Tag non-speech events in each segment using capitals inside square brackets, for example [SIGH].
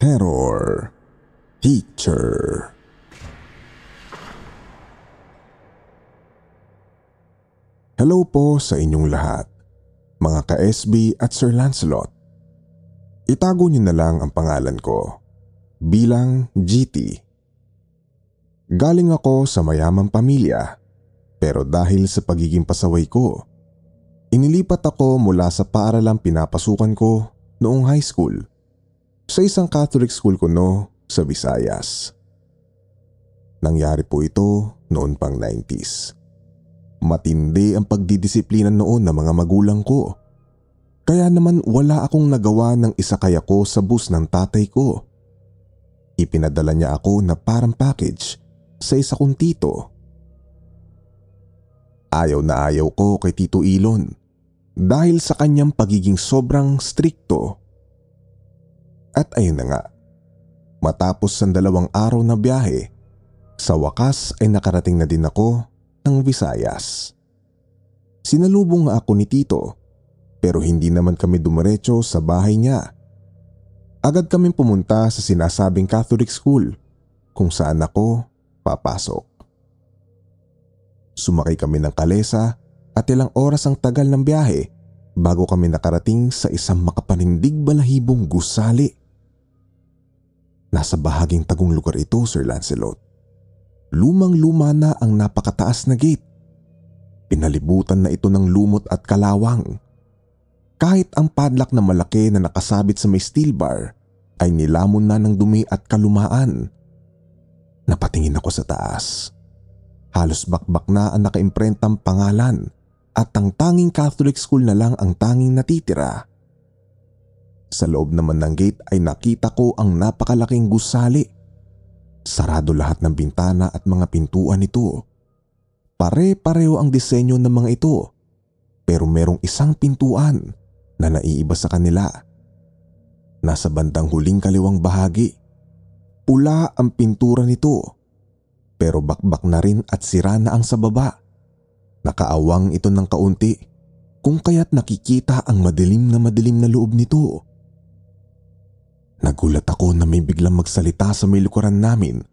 Terror Teacher Hello po sa inyong lahat, mga ka-SB at Sir Lancelot. Itago niyo na lang ang pangalan ko bilang GT. Galing ako sa mayamang pamilya pero dahil sa pagiging pasaway ko, inilipat ako mula sa paaralang pinapasukan ko noong high school sa isang Catholic school ko no sa Visayas. Nangyari po ito noon pang 90s. Matindi ang pagdidisiplina noon ng mga magulang ko. Kaya naman wala akong nagawa ng kaya ko sa bus ng tatay ko. Ipinadala niya ako na parang package sa isa kong tito. Ayaw na ayaw ko kay Tito Ilon dahil sa kanyang pagiging sobrang strikto at ayun na nga, matapos ang dalawang araw na biyahe, sa wakas ay nakarating na din ako ng Visayas. Sinalubong nga ako ni Tito pero hindi naman kami dumiretso sa bahay niya. Agad kaming pumunta sa sinasabing Catholic school kung saan ako papasok. Sumakay kami ng kalesa at ilang oras ang tagal ng biyahe bago kami nakarating sa isang makapanindig balahibong gusali. Nasa bahaging tagong lugar ito, Sir Lancelot. Lumang-luma na ang napakataas na gate. Pinalibutan na ito ng lumot at kalawang. Kahit ang padlock na malaki na nakasabit sa may steel bar ay nilamon na ng dumi at kalumaan. Napatingin ako sa taas. Halos bakbak na ang nakaimprentang pangalan at ang tanging Catholic school na lang ang tanging natitira. Sa loob naman ng gate ay nakita ko ang napakalaking gusali. Sarado lahat ng bintana at mga pintuan nito. Pare-pareho ang disenyo ng mga ito. Pero merong isang pintuan na naiiba sa kanila. Nasa bandang huling kaliwang bahagi, pula ang pintura nito. Pero bakbak na rin at sira na ang sa baba. Nakaawang ito ng kaunti kung kaya't nakikita ang madilim na madilim na loob nito. Nagulat ako na may biglang magsalita sa may lukuran namin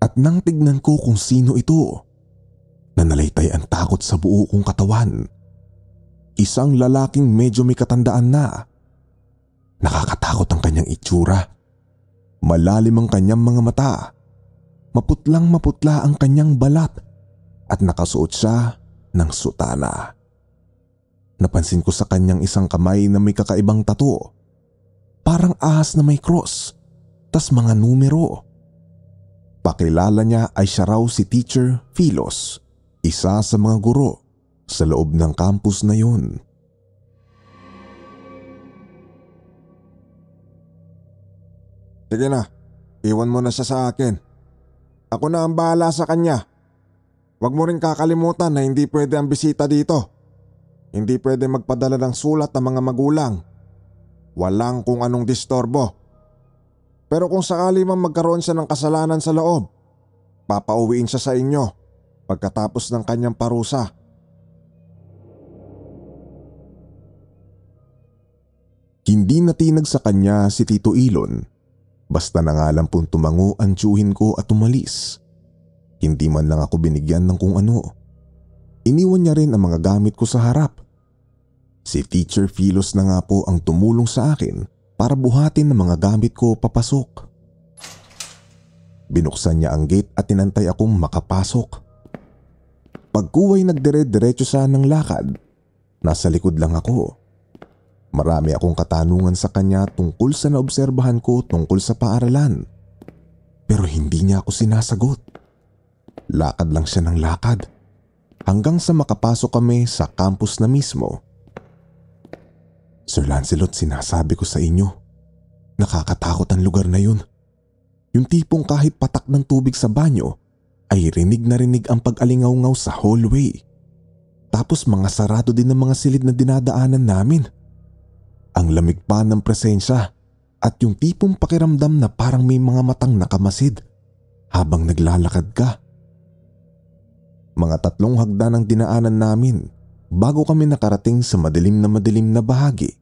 at nang tignan ko kung sino ito. Nanalaytay ang takot sa buo kong katawan. Isang lalaking medyo may katandaan na. Nakakatakot ang kanyang itsura. Malalim ang kanyang mga mata. Maputlang maputla ang kanyang balat at nakasuot siya ng sutana. Napansin ko sa kanyang isang kamay na may kakaibang tato Parang ahas na may cross, tas mga numero. Pakilala niya ay siya raw si Teacher Philos, isa sa mga guro sa loob ng campus na yun. Sige na, iwan mo na siya sa akin. Ako na ang bahala sa kanya. Huwag mo rin kakalimutan na hindi pwede ang bisita dito. Hindi pwede magpadala ng sulat ang mga magulang Walang kung anong distorbo. Pero kung sakali man magkaroon siya ng kasalanan sa loob, papauwiin siya sa inyo pagkatapos ng kanyang parusa. Hindi natinag sa kanya si Tito Ilon. Basta na nga lang pong tumango ang tsuhin ko at umalis. Hindi man lang ako binigyan ng kung ano. Iniwan niya rin ang mga gamit ko sa harap Si Teacher Philos na nga po ang tumulong sa akin para buhatin ng mga gamit ko papasok. Binuksan niya ang gate at tinantay akong makapasok. Pagkuway nagdire-diretso sa ng lakad, nasa likod lang ako. Marami akong katanungan sa kanya tungkol sa naobserbahan ko tungkol sa paaralan. Pero hindi niya ako sinasagot. Lakad lang siya ng lakad. Hanggang sa makapasok kami sa campus na mismo Sir Lancelot, sinasabi ko sa inyo, nakakatakot ang lugar na yun. Yung tipong kahit patak ng tubig sa banyo, ay rinig na rinig ang pag-alingaw-ngaw sa hallway. Tapos mga sarado din ng mga silid na dinadaanan namin. Ang lamig pa ng presensya at yung tipong pakiramdam na parang may mga matang nakamasid habang naglalakad ka. Mga tatlong hagdan ang dinaanan namin bago kami nakarating sa madilim na madilim na bahagi.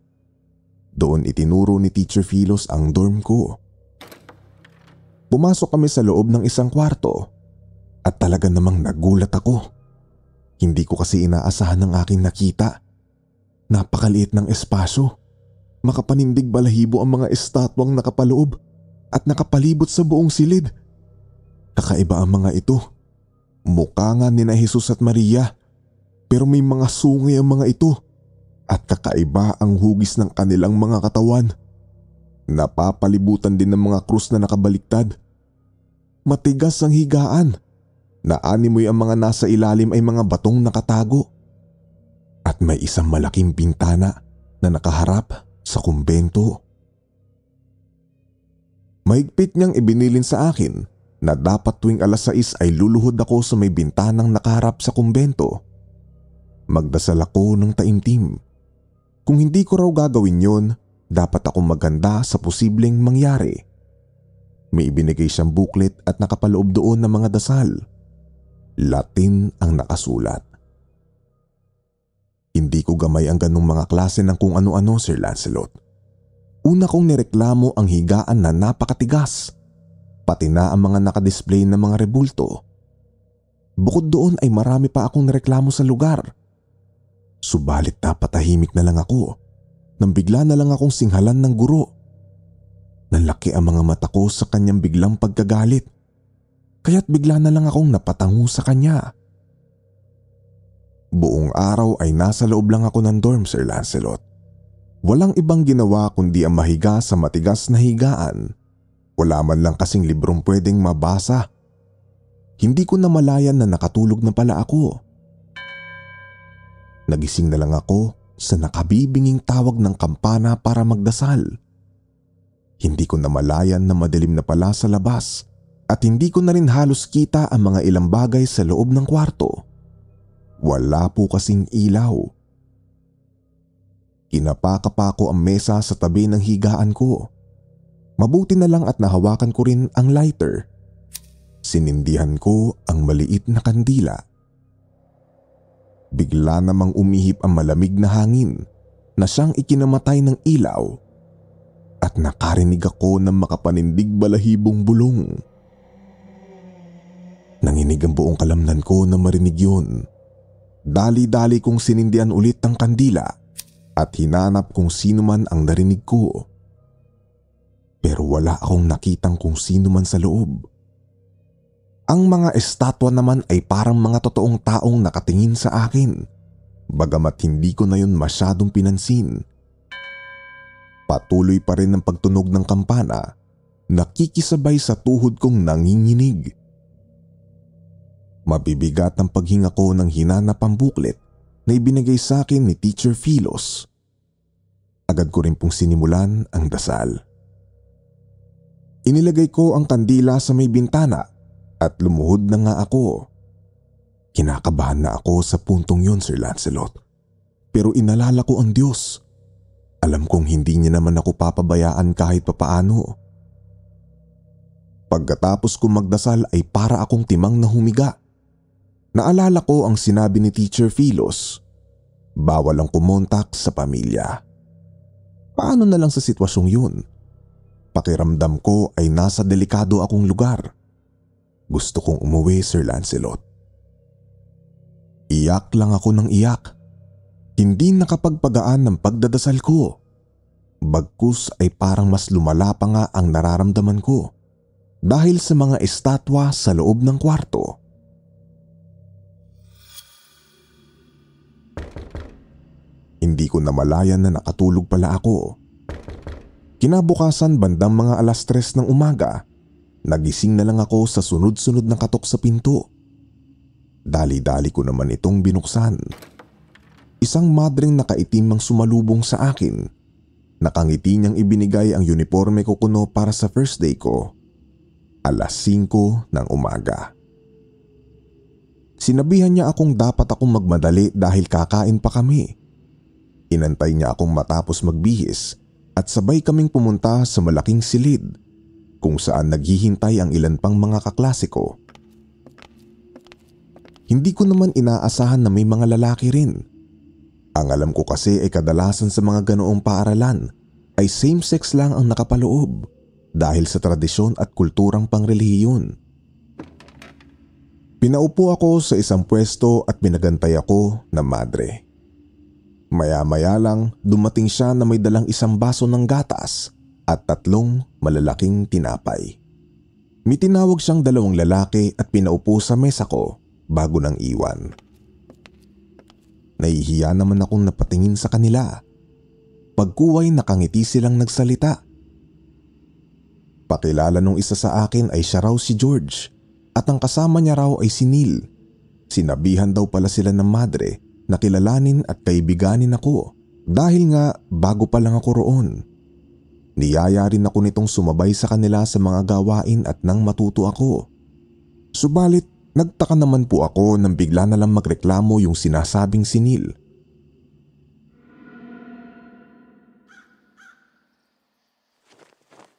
Doon itinuro ni Teacher Philos ang dorm ko. Pumasok kami sa loob ng isang kwarto at talaga namang nagulat ako. Hindi ko kasi inaasahan ang aking nakita. Napakaliit ng espasyo. Makapanindig balahibo ang mga estatwang nakapaloob at nakapalibot sa buong silid. Kakaiba ang mga ito. Mukha nga ni na Jesus at Maria pero may mga sungay ang mga ito at kakaiba ang hugis ng kanilang mga katawan. Napapalibutan din ng mga krus na nakabaliktad. Matigas ang higaan. na animoy ang mga nasa ilalim ay mga batong nakatago. At may isang malaking pintana na nakaharap sa kumbento. Mahigpit niyang ibinilin sa akin na dapat tuwing alas 6 ay luluhod ako sa may bintanang nakaharap sa kumbento Magdasal ako ng taimtim. Kung hindi ko raw gagawin yon, dapat akong maganda sa posibleng mangyari. May ibinigay siyang booklet at nakapaloob doon ng mga dasal. Latin ang nakasulat. Hindi ko gamay ang ganong mga klase ng kung ano-ano, Sir Lancelot. Una kong nireklamo ang higaan na napakatigas, pati na ang mga nakadisplay ng mga rebulto. Bukod doon ay marami pa akong nireklamo sa lugar Subalit napatahimik na lang ako nang bigla na lang akong singhalan ng guro. Nalaki ang mga mata ko sa kanyang biglang pagkagalit kaya't bigla na lang akong napatango sa kanya. Buong araw ay nasa loob lang ako ng dorm, Sir Lancelot. Walang ibang ginawa kundi ang mahiga sa matigas na higaan. Wala man lang kasing librong pwedeng mabasa. Hindi ko namalayan na nakatulog na pala ako. Nagising na lang ako sa nakabibinging tawag ng kampana para magdasal. Hindi ko namalayan na madilim na pala sa labas at hindi ko na rin halos kita ang mga ilang bagay sa loob ng kwarto. Wala po kasing ilaw. Kinapaka pa ko ang mesa sa tabi ng higaan ko. Mabuti na lang at nahawakan ko rin ang lighter. Sinindihan ko ang maliit na kandila bigla namang umihip ang malamig na hangin na siyang ikinamatay ng ilaw at nakarinig ako ng makapanindig balahibong bulong. Nanginig ang buong kalamnan ko na marinig yun. Dali-dali kong sinindian ulit ang kandila at hinanap kung sino man ang narinig ko. Pero wala akong nakitang kung sino man sa loob. Ang mga estatwa naman ay parang mga totoong taong nakatingin sa akin. Bagamat hindi ko na yun masyadong pinansin. Patuloy pa rin ang pagtunog ng kampana. Nakikisabay sa tuhod kong nanginginig. Mabibigat ang paghinga ko ng hinanap ang na ibinigay sa akin ni Teacher Philos. Agad ko rin pong sinimulan ang dasal. Inilagay ko ang kandila sa may bintana at lumuhod na nga ako. Kinakabahan na ako sa puntong yon Sir Lancelot. Pero inalala ko ang Diyos. Alam kong hindi niya naman ako papabayaan kahit papaano. Pagkatapos kong magdasal ay para akong timang na humiga. Naalala ko ang sinabi ni Teacher Philos. Bawal ang kumontak sa pamilya. Paano na lang sa sitwasyong yun? Pakiramdam ko ay nasa delikado akong lugar gusto kong umuwi Sir Lancelot. Iyak lang ako ng iyak. Hindi nakapagpagaan ng pagdadasal ko. Bagkus ay parang mas lumala pa nga ang nararamdaman ko dahil sa mga estatwa sa loob ng kwarto. Hindi ko namalayan na nakatulog pala ako. Kinabukasan bandang mga alas tres ng umaga Nagising na lang ako sa sunod-sunod na katok sa pinto. Dali-dali ko naman itong binuksan. Isang madring nakaitim ang sumalubong sa akin. Nakangiti niyang ibinigay ang uniforme ko kuno para sa first day ko. Alas 5 ng umaga. Sinabihan niya akong dapat akong magmadali dahil kakain pa kami. Inantay niya akong matapos magbihis at sabay kaming pumunta sa malaking silid kung saan naghihintay ang ilan pang mga kaklase ko. Hindi ko naman inaasahan na may mga lalaki rin. Ang alam ko kasi ay kadalasan sa mga ganoong paaralan ay same-sex lang ang nakapaloob dahil sa tradisyon at kulturang pangrelihiyon. Pinaupo ako sa isang pwesto at binagantay ako ng madre. Maya-maya lang dumating siya na may dalang isang baso ng gatas at tatlong malalaking tinapay. May tinawag siyang dalawang lalaki at pinaupo sa mesa ko bago nang iwan. Nahihiya naman akong napatingin sa kanila. Pagkuway nakangiti silang nagsalita. Pakilala nung isa sa akin ay siya raw si George at ang kasama niya raw ay si Neil. Sinabihan daw pala sila ng madre na kilalanin at kaibiganin ako dahil nga bago pa lang ako roon. Niyaya rin ako nitong sumabay sa kanila sa mga gawain at nang matuto ako. Subalit, nagtaka naman po ako nang bigla na lang magreklamo yung sinasabing sinil.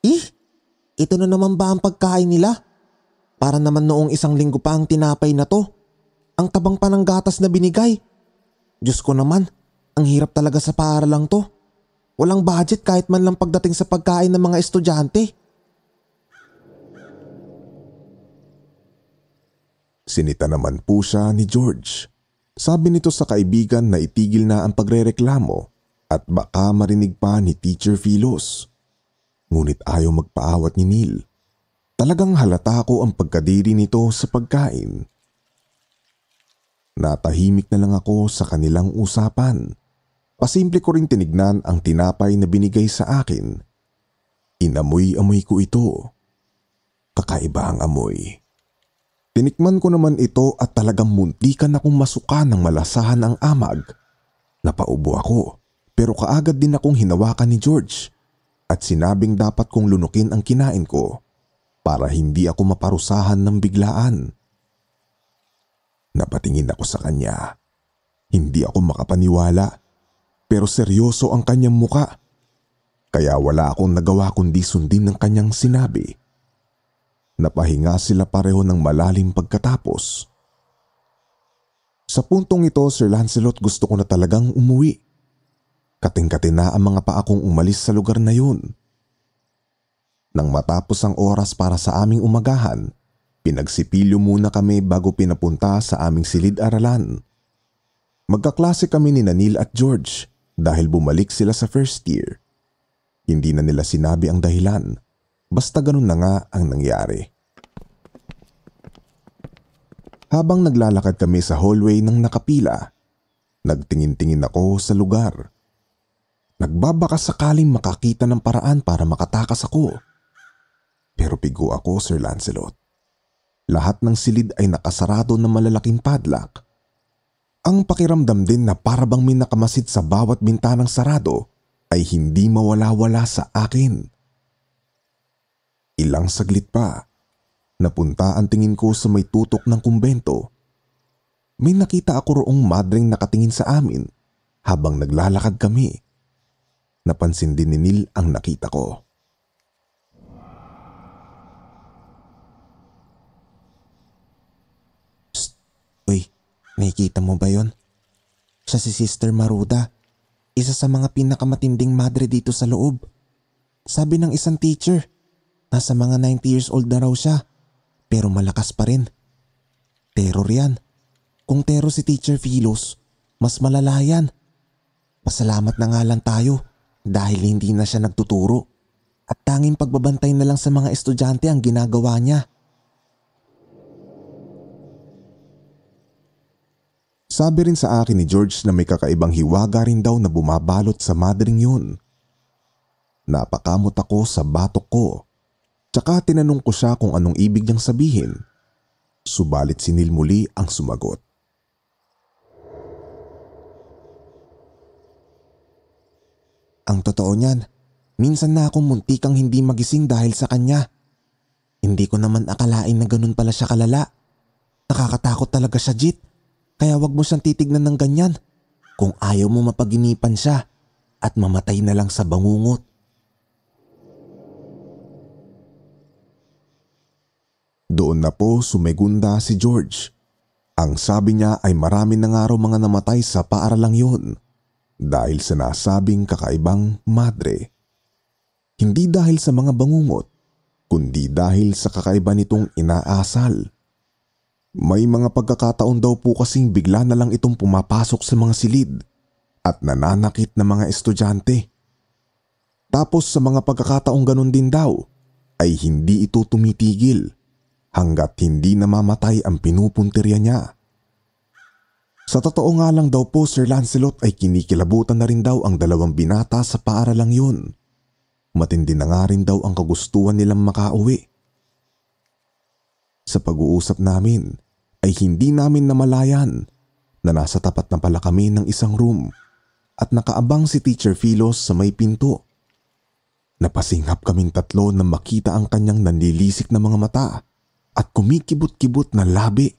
Ih, eh, ito na naman ba ang pagkain nila? Para naman noong isang linggo pa ang tinapay na to. Ang tabang pa ng gatas na binigay. Diyos ko naman, ang hirap talaga sa paaralang to. Walang budget kahit man lang pagdating sa pagkain ng mga estudyante. Sinita naman po siya ni George. Sabi nito sa kaibigan na itigil na ang pagrereklamo at baka marinig pa ni Teacher Philos. Ngunit ayaw magpaawat ni Neil. Talagang halata ko ang pagkadiri nito sa pagkain. Natahimik na lang ako sa kanilang usapan. Pasimple ko rin tinignan ang tinapay na binigay sa akin. Inamoy-amoy ko ito. Kakaiba ang amoy. Tinikman ko naman ito at talagang muntikan akong masuka ng malasahan ang amag. Napaubo ako pero kaagad din akong hinawakan ni George at sinabing dapat kong lunukin ang kinain ko para hindi ako maparusahan ng biglaan. Napatingin ako sa kanya. Hindi ako makapaniwala pero seryoso ang kanyang muka. Kaya wala akong nagawa kundi sundin ng kanyang sinabi. Napahinga sila pareho ng malalim pagkatapos. Sa puntong ito, Sir Lancelot gusto ko na talagang umuwi. kating na ang mga paa kong umalis sa lugar na yun. Nang matapos ang oras para sa aming umagahan, pinagsipilyo muna kami bago pinapunta sa aming silid-aralan. Magkaklase kami ni Nanil at George dahil bumalik sila sa first year, hindi na nila sinabi ang dahilan. Basta ganun na nga ang nangyari. Habang naglalakad kami sa hallway ng nakapila, nagtingin-tingin ako sa lugar. Nagbabaka sakaling makakita ng paraan para makatakas ako. Pero pigo ako, Sir Lancelot. Lahat ng silid ay nakasarado ng malalaking padlock ang pakiramdam din na parabang may nakamasid sa bawat bintanang sarado ay hindi mawala-wala sa akin. Ilang saglit pa, napunta ang tingin ko sa may tutok ng kumbento. May nakita ako roong madreng nakatingin sa amin habang naglalakad kami. Napansin din ni Neil ang nakita ko. Nakikita mo ba yon? Siya si Sister Maruda, isa sa mga pinakamatinding madre dito sa loob. Sabi ng isang teacher, nasa mga 90 years old na raw siya, pero malakas pa rin. Terror yan. Kung terror si Teacher Philos, mas malala yan. Pasalamat na nga lang tayo dahil hindi na siya nagtuturo. At tanging pagbabantay na lang sa mga estudyante ang ginagawa niya. Sabi rin sa akin ni George na may kakaibang hiwaga rin daw na bumabalot sa madring yun. Napakamot ako sa batok ko. Tsaka tinanong ko siya kung anong ibig niyang sabihin. Subalit sinil muli ang sumagot. Ang totoo niyan, minsan na akong muntikang hindi magising dahil sa kanya. Hindi ko naman akalain na ganun pala siya kalala. Nakakatakot talaga siya, Jit. Kaya wag mo siyang titignan ng ganyan kung ayaw mo mapaginipan siya at mamatay na lang sa bangungot. Doon na po sumegunda si George. Ang sabi niya ay marami na nga raw mga namatay sa paaralang yon dahil sa nasabing kakaibang madre. Hindi dahil sa mga bangungot, kundi dahil sa kakaiba nitong inaasal. May mga pagkakataon daw po kasing bigla na lang itong pumapasok sa mga silid at nananakit ng mga estudyante. Tapos sa mga pagkakataong ganun din daw ay hindi ito tumitigil hanggat hindi namamatay ang pinupuntirya niya. Sa totoo nga lang daw po Sir Lancelot ay kinikilabutan na rin daw ang dalawang binata sa paaralang yun. Matindi na nga rin daw ang kagustuhan nilang makauwi sa pag-uusap namin ay hindi namin namalayan na nasa tapat na pala kami ng isang room at nakaabang si Teacher Philos sa may pinto. Napasinghap kaming tatlo na makita ang kanyang nanlilisik na mga mata at kumikibot-kibot na labi.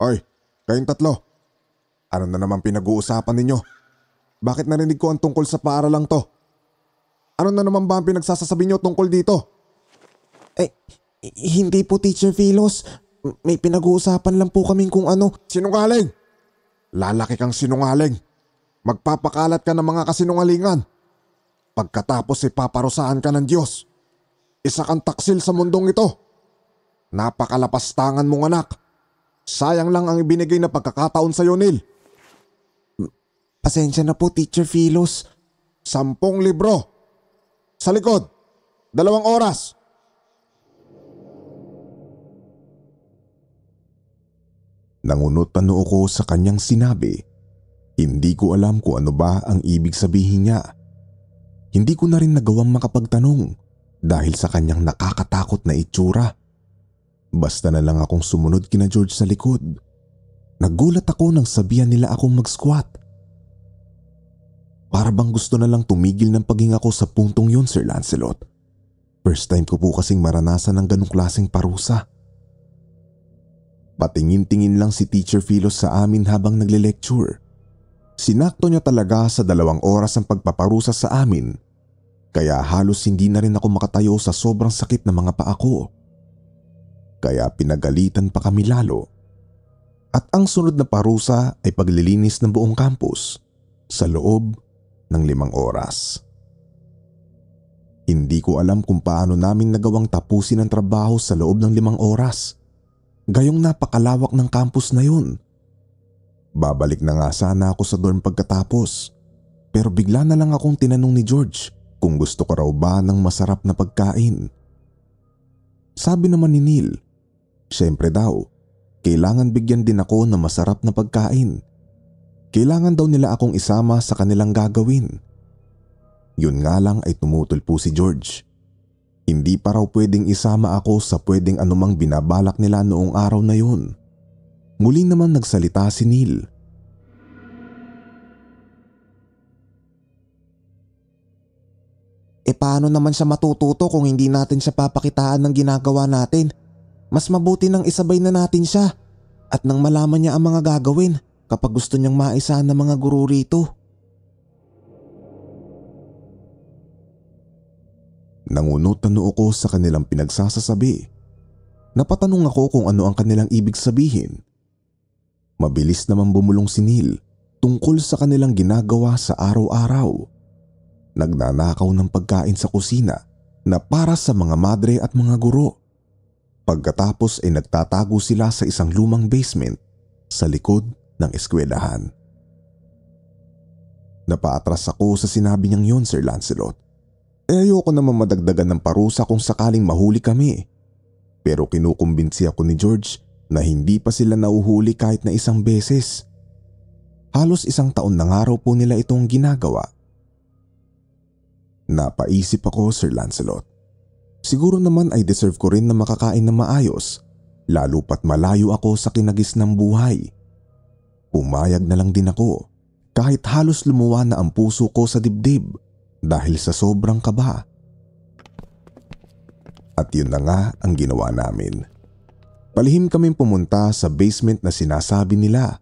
Oy, kayong tatlo. Ano na naman pinag-uusapan ninyo? Bakit narinig ko ang tungkol sa paaralang to? Ano na naman ba ang pinagsasasabi niyo tungkol dito? Eh, hindi po Teacher Philos. May pinag-uusapan lang po kaming kung ano. Sinungaling! Lalaki kang sinungaling. Magpapakalat ka ng mga kasinungalingan. Pagkatapos ipaparusahan ka ng Diyos. Isa kang taksil sa mundong ito. Napakalapastangan mong anak. Sayang lang ang ibinigay na pagkakataon sa iyo, Neil. Pasensya na po, Teacher Philos. Sampung libro sa likod. Dalawang oras. Nangunot pa noo ko sa kanyang sinabi. Hindi ko alam kung ano ba ang ibig sabihin niya. Hindi ko na rin nagawang makapagtanong dahil sa kanyang nakakatakot na itsura. Basta na lang akong sumunod kina George sa likod. Nagulat ako nang sabihan nila akong mag-squat para bang gusto na lang tumigil ng paghinga ko sa puntong yon Sir Lancelot. First time ko po kasing maranasan ng ganong klaseng parusa. Patingin-tingin lang si Teacher Philos sa amin habang nagle-lecture. Sinakto niya talaga sa dalawang oras ang pagpaparusa sa amin kaya halos hindi na rin ako makatayo sa sobrang sakit ng mga paa ko. Kaya pinagalitan pa kami lalo. At ang sunod na parusa ay paglilinis ng buong campus, sa loob ng limang oras. Hindi ko alam kung paano namin nagawang tapusin ang trabaho sa loob ng limang oras. Gayong napakalawak ng campus na yun. Babalik na nga sana ako sa dorm pagkatapos. Pero bigla na lang akong tinanong ni George kung gusto ko raw ba ng masarap na pagkain. Sabi naman ni Neil, Siyempre daw, kailangan bigyan din ako ng masarap na pagkain kailangan daw nila akong isama sa kanilang gagawin. Yun nga lang ay tumutol po si George. Hindi pa raw pwedeng isama ako sa pwedeng anumang binabalak nila noong araw na yun. Muling naman nagsalita si Neil. E paano naman siya matututo kung hindi natin siya papakitaan ng ginagawa natin? Mas mabuti nang isabay na natin siya at nang malaman niya ang mga gagawin kapag gusto niyang maisa ng mga guru rito. Nangunot na noo ko sa kanilang pinagsasasabi. Napatanong ako kung ano ang kanilang ibig sabihin. Mabilis naman bumulong si Neil tungkol sa kanilang ginagawa sa araw-araw. Nagnanakaw ng pagkain sa kusina na para sa mga madre at mga guro. Pagkatapos ay nagtatago sila sa isang lumang basement sa likod ng eskwelahan. Napaatras ako sa sinabi niyang yun, Sir Lancelot. Eh ayoko naman madagdagan ng parusa kung sakaling mahuli kami. Pero kinukumbinsi ako ni George na hindi pa sila nauhuli kahit na isang beses. Halos isang taon na araw po nila itong ginagawa. Napaisip ako Sir Lancelot. Siguro naman ay deserve ko rin na makakain na maayos lalo pat malayo ako sa kinagis ng buhay. Pumayag na lang din ako kahit halos lumuwa na ang puso ko sa dibdib dahil sa sobrang kaba. At yun na nga ang ginawa namin. Palihim kaming pumunta sa basement na sinasabi nila.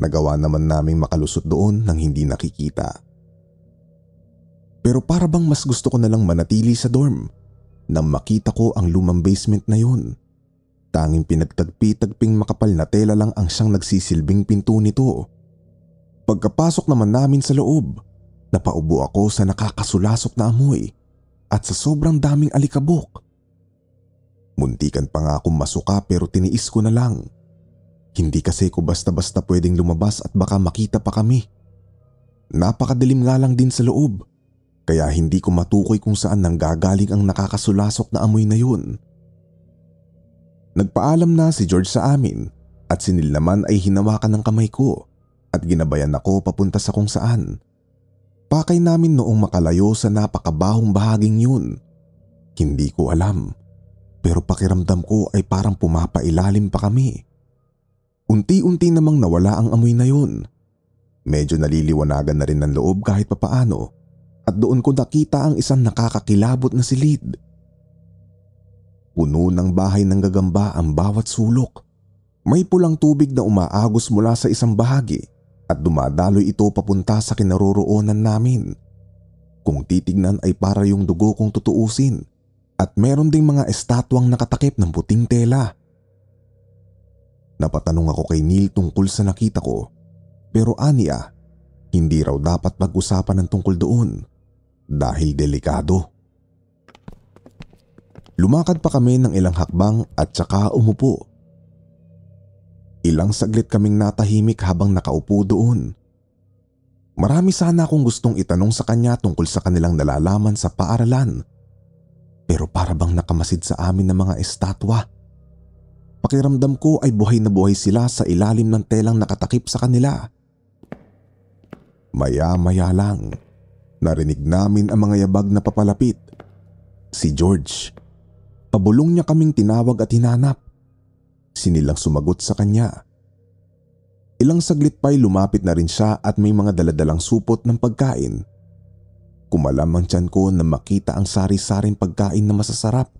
Nagawa naman naming makalusot doon nang hindi nakikita. Pero para bang mas gusto ko na lang manatili sa dorm nang makita ko ang lumang basement na yun. Tanging pinagtagpi-tagping makapal na tela lang ang siyang nagsisilbing pinto nito. Pagkapasok naman namin sa loob, napaubo ako sa nakakasulasok na amoy at sa sobrang daming alikabok. Muntikan pa nga akong masuka pero tiniis ko na lang. Hindi kasi ko basta-basta pwedeng lumabas at baka makita pa kami. Napakadilim nga lang din sa loob kaya hindi ko matukoy kung saan nanggagaling ang nakakasulasok na amoy na yun. Nagpaalam na si George sa amin at sinil naman ay hinawakan ng kamay ko at ginabayan ako papunta sa kung saan. Pakay namin noong makalayo sa napakabahong bahaging yun. Hindi ko alam pero pakiramdam ko ay parang pumapailalim pa kami. Unti-unti namang nawala ang amoy na yun. Medyo naliliwanagan na rin ng loob kahit papaano at doon ko nakita ang isang nakakakilabot na silid. Puno ng bahay ng gagamba ang bawat sulok. May pulang tubig na umaagos mula sa isang bahagi at dumadaloy ito papunta sa kinaroroonan namin. Kung titignan ay para yung dugo kong tutuusin at meron ding mga estatwang nakatakip ng puting tela. Napatanong ako kay Neil tungkol sa nakita ko pero aniya, hindi raw dapat pag-usapan ng tungkol doon dahil delikado. Lumakad pa kami ng ilang hakbang at saka umupo. Ilang saglit kaming natahimik habang nakaupo doon. Marami sana akong gustong itanong sa kanya tungkol sa kanilang nalalaman sa paaralan. Pero para bang nakamasid sa amin ng mga estatwa. Pakiramdam ko ay buhay na buhay sila sa ilalim ng telang nakatakip sa kanila. Maya-maya lang, narinig namin ang mga yabag na papalapit. Si George Pabulong niya kaming tinawag at hinanap. Sinilang sumagot sa kanya. Ilang saglit pa'y lumapit na rin siya at may mga daladalang supot ng pagkain. Kumalam ang tiyan ko na makita ang sari-saring pagkain na masasarap.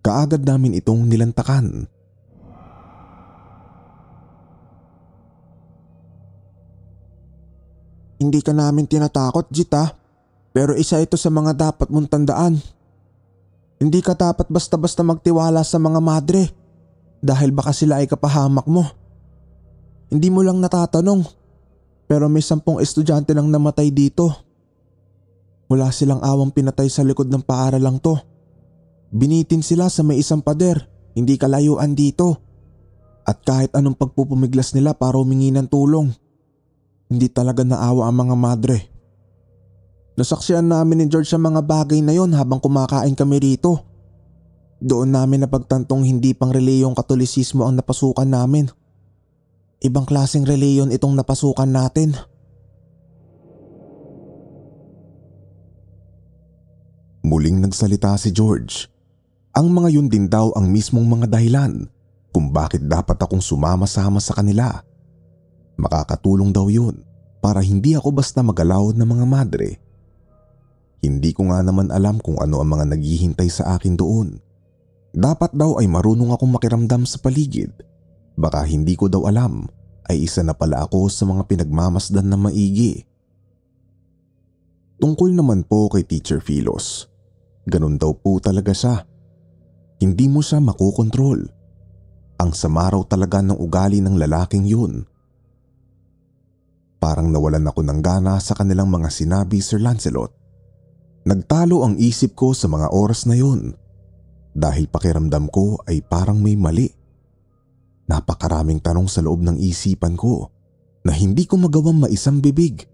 Kaagad namin itong nilantakan. Hindi ka namin tinatakot, Jita. Pero isa ito sa mga dapat mong tandaan. Hindi ka dapat basta-basta magtiwala sa mga madre dahil baka sila ay kapahamak mo. Hindi mo lang natatanong pero may sampung estudyante lang namatay dito. Wala silang awang pinatay sa likod ng paaralang to. Binitin sila sa may isang pader, hindi kalayuan dito. At kahit anong pagpupumiglas nila para humingi ng tulong, hindi talaga naawa ang mga madre. Nasaksihan namin ni George sa mga bagay na yon habang kumakain kami rito. Doon namin napagtantong hindi pang reliyong katolisismo ang napasukan namin. Ibang klaseng reliyon itong napasukan natin. Muling nagsalita si George. Ang mga yun din daw ang mismong mga dahilan kung bakit dapat akong sumama-sama sa kanila. Makakatulong daw yun para hindi ako basta magalaw ng mga madre hindi ko nga naman alam kung ano ang mga naghihintay sa akin doon. Dapat daw ay marunong akong makiramdam sa paligid. Baka hindi ko daw alam ay isa na pala ako sa mga pinagmamasdan na maigi. Tungkol naman po kay Teacher Philos, ganun daw po talaga siya. Hindi mo siya makokontrol. Ang samaraw talaga ng ugali ng lalaking yun. Parang nawalan ako ng gana sa kanilang mga sinabi Sir Lancelot Nagtalo ang isip ko sa mga oras na yon dahil pakiramdam ko ay parang may mali. Napakaraming tanong sa loob ng isipan ko na hindi ko magawang maisang bibig.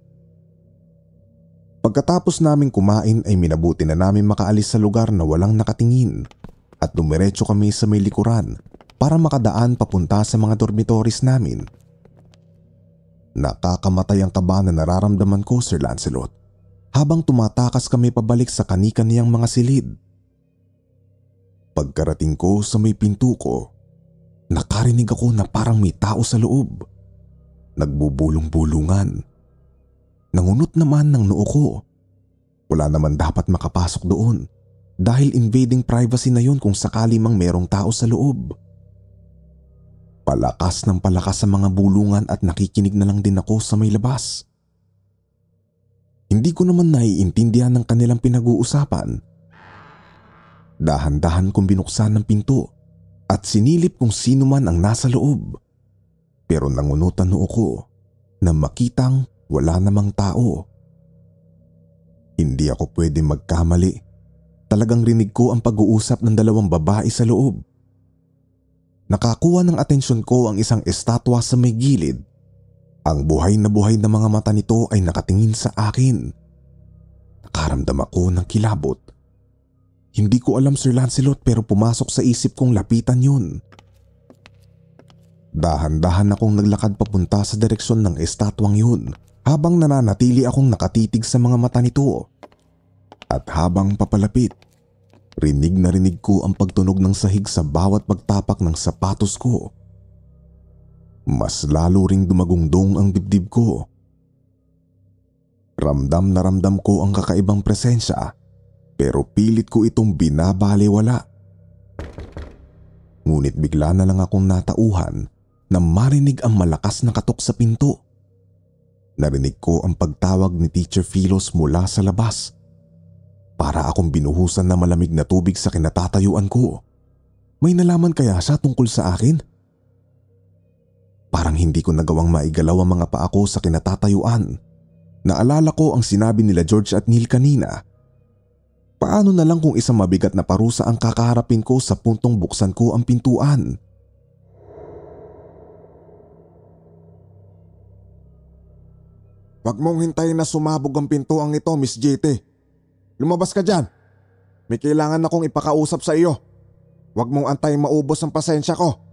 Pagkatapos naming kumain ay minabuti na namin makaalis sa lugar na walang nakatingin at dumiretso kami sa may likuran para makadaan papunta sa mga dormitories namin. Nakakamatay ang kaba na nararamdaman ko, Sir Lancelot habang tumatakas kami pabalik sa kanikaniyang mga silid. Pagkarating ko sa may pinto ko, nakarinig ako na parang may tao sa loob. Nagbubulong-bulungan. Nangunot naman ng noo ko. Wala naman dapat makapasok doon dahil invading privacy na yon kung sakali mang merong tao sa loob. Palakas ng palakas sa mga bulungan at nakikinig na lang din ako sa may labas. Hindi ko naman naiintindihan ang kanilang pinag-uusapan. Dahan-dahan kong binuksan ang pinto at sinilip kung sino man ang nasa loob. Pero nangunutan noo ko na makitang wala namang tao. Hindi ako pwede magkamali. Talagang rinig ko ang pag-uusap ng dalawang babae sa loob. Nakakuha ng atensyon ko ang isang estatwa sa may gilid ang buhay na buhay na mga mata nito ay nakatingin sa akin. Nakaramdam ako ng kilabot. Hindi ko alam Sir Lancelot pero pumasok sa isip kong lapitan yun. Dahan-dahan akong naglakad papunta sa direksyon ng estatwang yun habang nananatili akong nakatitig sa mga mata nito. At habang papalapit, rinig na rinig ko ang pagtunog ng sahig sa bawat pagtapak ng sapatos ko mas lalo ring dumagungdong ang dibdib ko. Ramdam na ramdam ko ang kakaibang presensya pero pilit ko itong binabalewala. Ngunit bigla na lang akong natauhan na marinig ang malakas na katok sa pinto. Narinig ko ang pagtawag ni Teacher Philos mula sa labas. Para akong binuhusan na malamig na tubig sa kinatatayuan ko. May nalaman kaya sa tungkol sa akin? Parang hindi ko nagawang maigalaw ang mga paa ko sa kinatatayuan. Naalala ko ang sinabi nila George at Neil kanina. Paano na lang kung isang mabigat na parusa ang kakaharapin ko sa puntong buksan ko ang pintuan? Huwag mong hintayin na sumabog ang pintuang ito, Miss JT. Lumabas ka dyan. May kailangan akong ipakausap sa iyo. Huwag mong antayin maubos ang pasensya ko.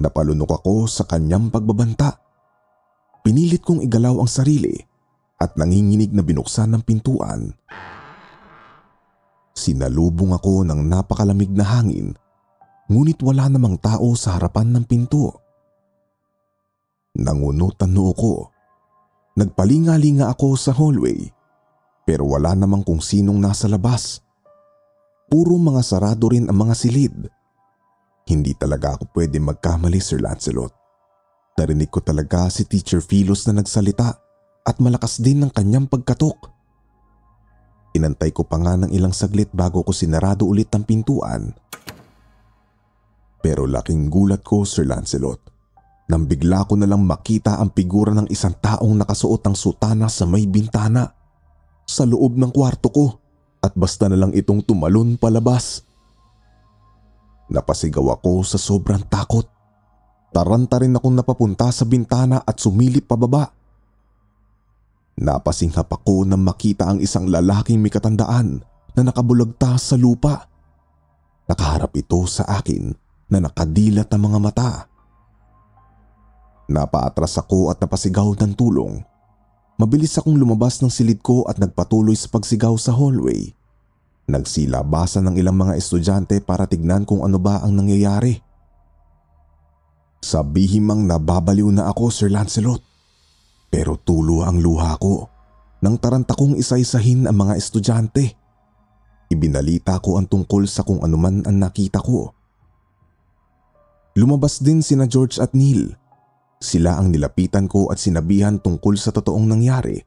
Napalunok ako sa kanyang pagbabanta. Pinilit kong igalaw ang sarili at nanginginig na binuksan ng pintuan. Sinalubong ako ng napakalamig na hangin ngunit wala namang tao sa harapan ng pinto. Nangunutan noo ko. Nagpalingalinga ako sa hallway pero wala namang kung sinong nasa labas. Puro mga sarado rin ang mga silid hindi talaga ako pwede magkamali Sir Lancelot. Narinig ko talaga si Teacher Philos na nagsalita at malakas din ng kanyang pagkatok. Inantay ko pa nga ng ilang saglit bago ko sinarado ulit ang pintuan. Pero laking gulat ko Sir Lancelot nang bigla ko na lang makita ang figura ng isang taong nakasuot ng sutana sa may bintana sa loob ng kwarto ko at basta na lang itong tumalon palabas. Napasigaw ako sa sobrang takot. Taranta rin akong napapunta sa bintana at sumilip pababa. Napasinghap ako nang makita ang isang lalaking may katandaan na nakabulagta sa lupa. Nakaharap ito sa akin na nakadilat ang mga mata. Napaatras ako at napasigaw ng tulong. Mabilis akong lumabas ng silid ko at nagpatuloy sa pagsigaw sa hallway. Nagsilabasan ng ilang mga estudyante para tignan kung ano ba ang nangyayari. Sabihin mang nababaliw na ako Sir Lancelot. Pero tulo ang luha ko nang taranta kong isaysahin ang mga estudyante. Ibinalita ko ang tungkol sa kung anuman ang nakita ko. Lumabas din sina George at Neil. Sila ang nilapitan ko at sinabihan tungkol sa totoong nangyari.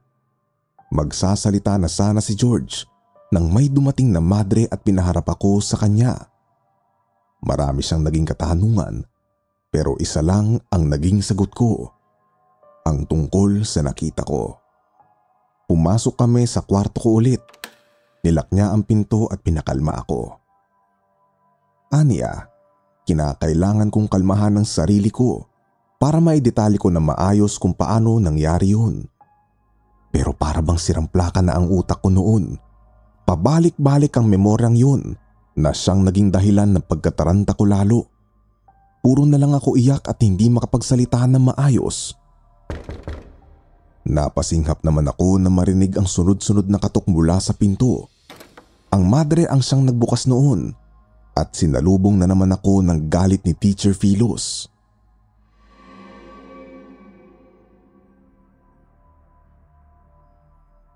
Magsasalita na sana si George nang may dumating na madre at pinaharap ako sa kanya. Marami siyang naging katanungan pero isa lang ang naging sagot ko. Ang tungkol sa nakita ko. Pumasok kami sa kwarto ko ulit. Nilak niya ang pinto at pinakalma ako. Aniya, kinakailangan kong kalmahan ang sarili ko para maidetali ko na maayos kung paano nangyari yun. Pero para bang sirang plaka na ang utak ko noon Pabalik-balik ang memoryang yun na siyang naging dahilan ng pagkataranta ko lalo. Puro na lang ako iyak at hindi makapagsalita ng maayos. Napasinghap naman ako na marinig ang sunod-sunod na katok mula sa pinto. Ang madre ang siyang nagbukas noon at sinalubong na naman ako ng galit ni Teacher Philos.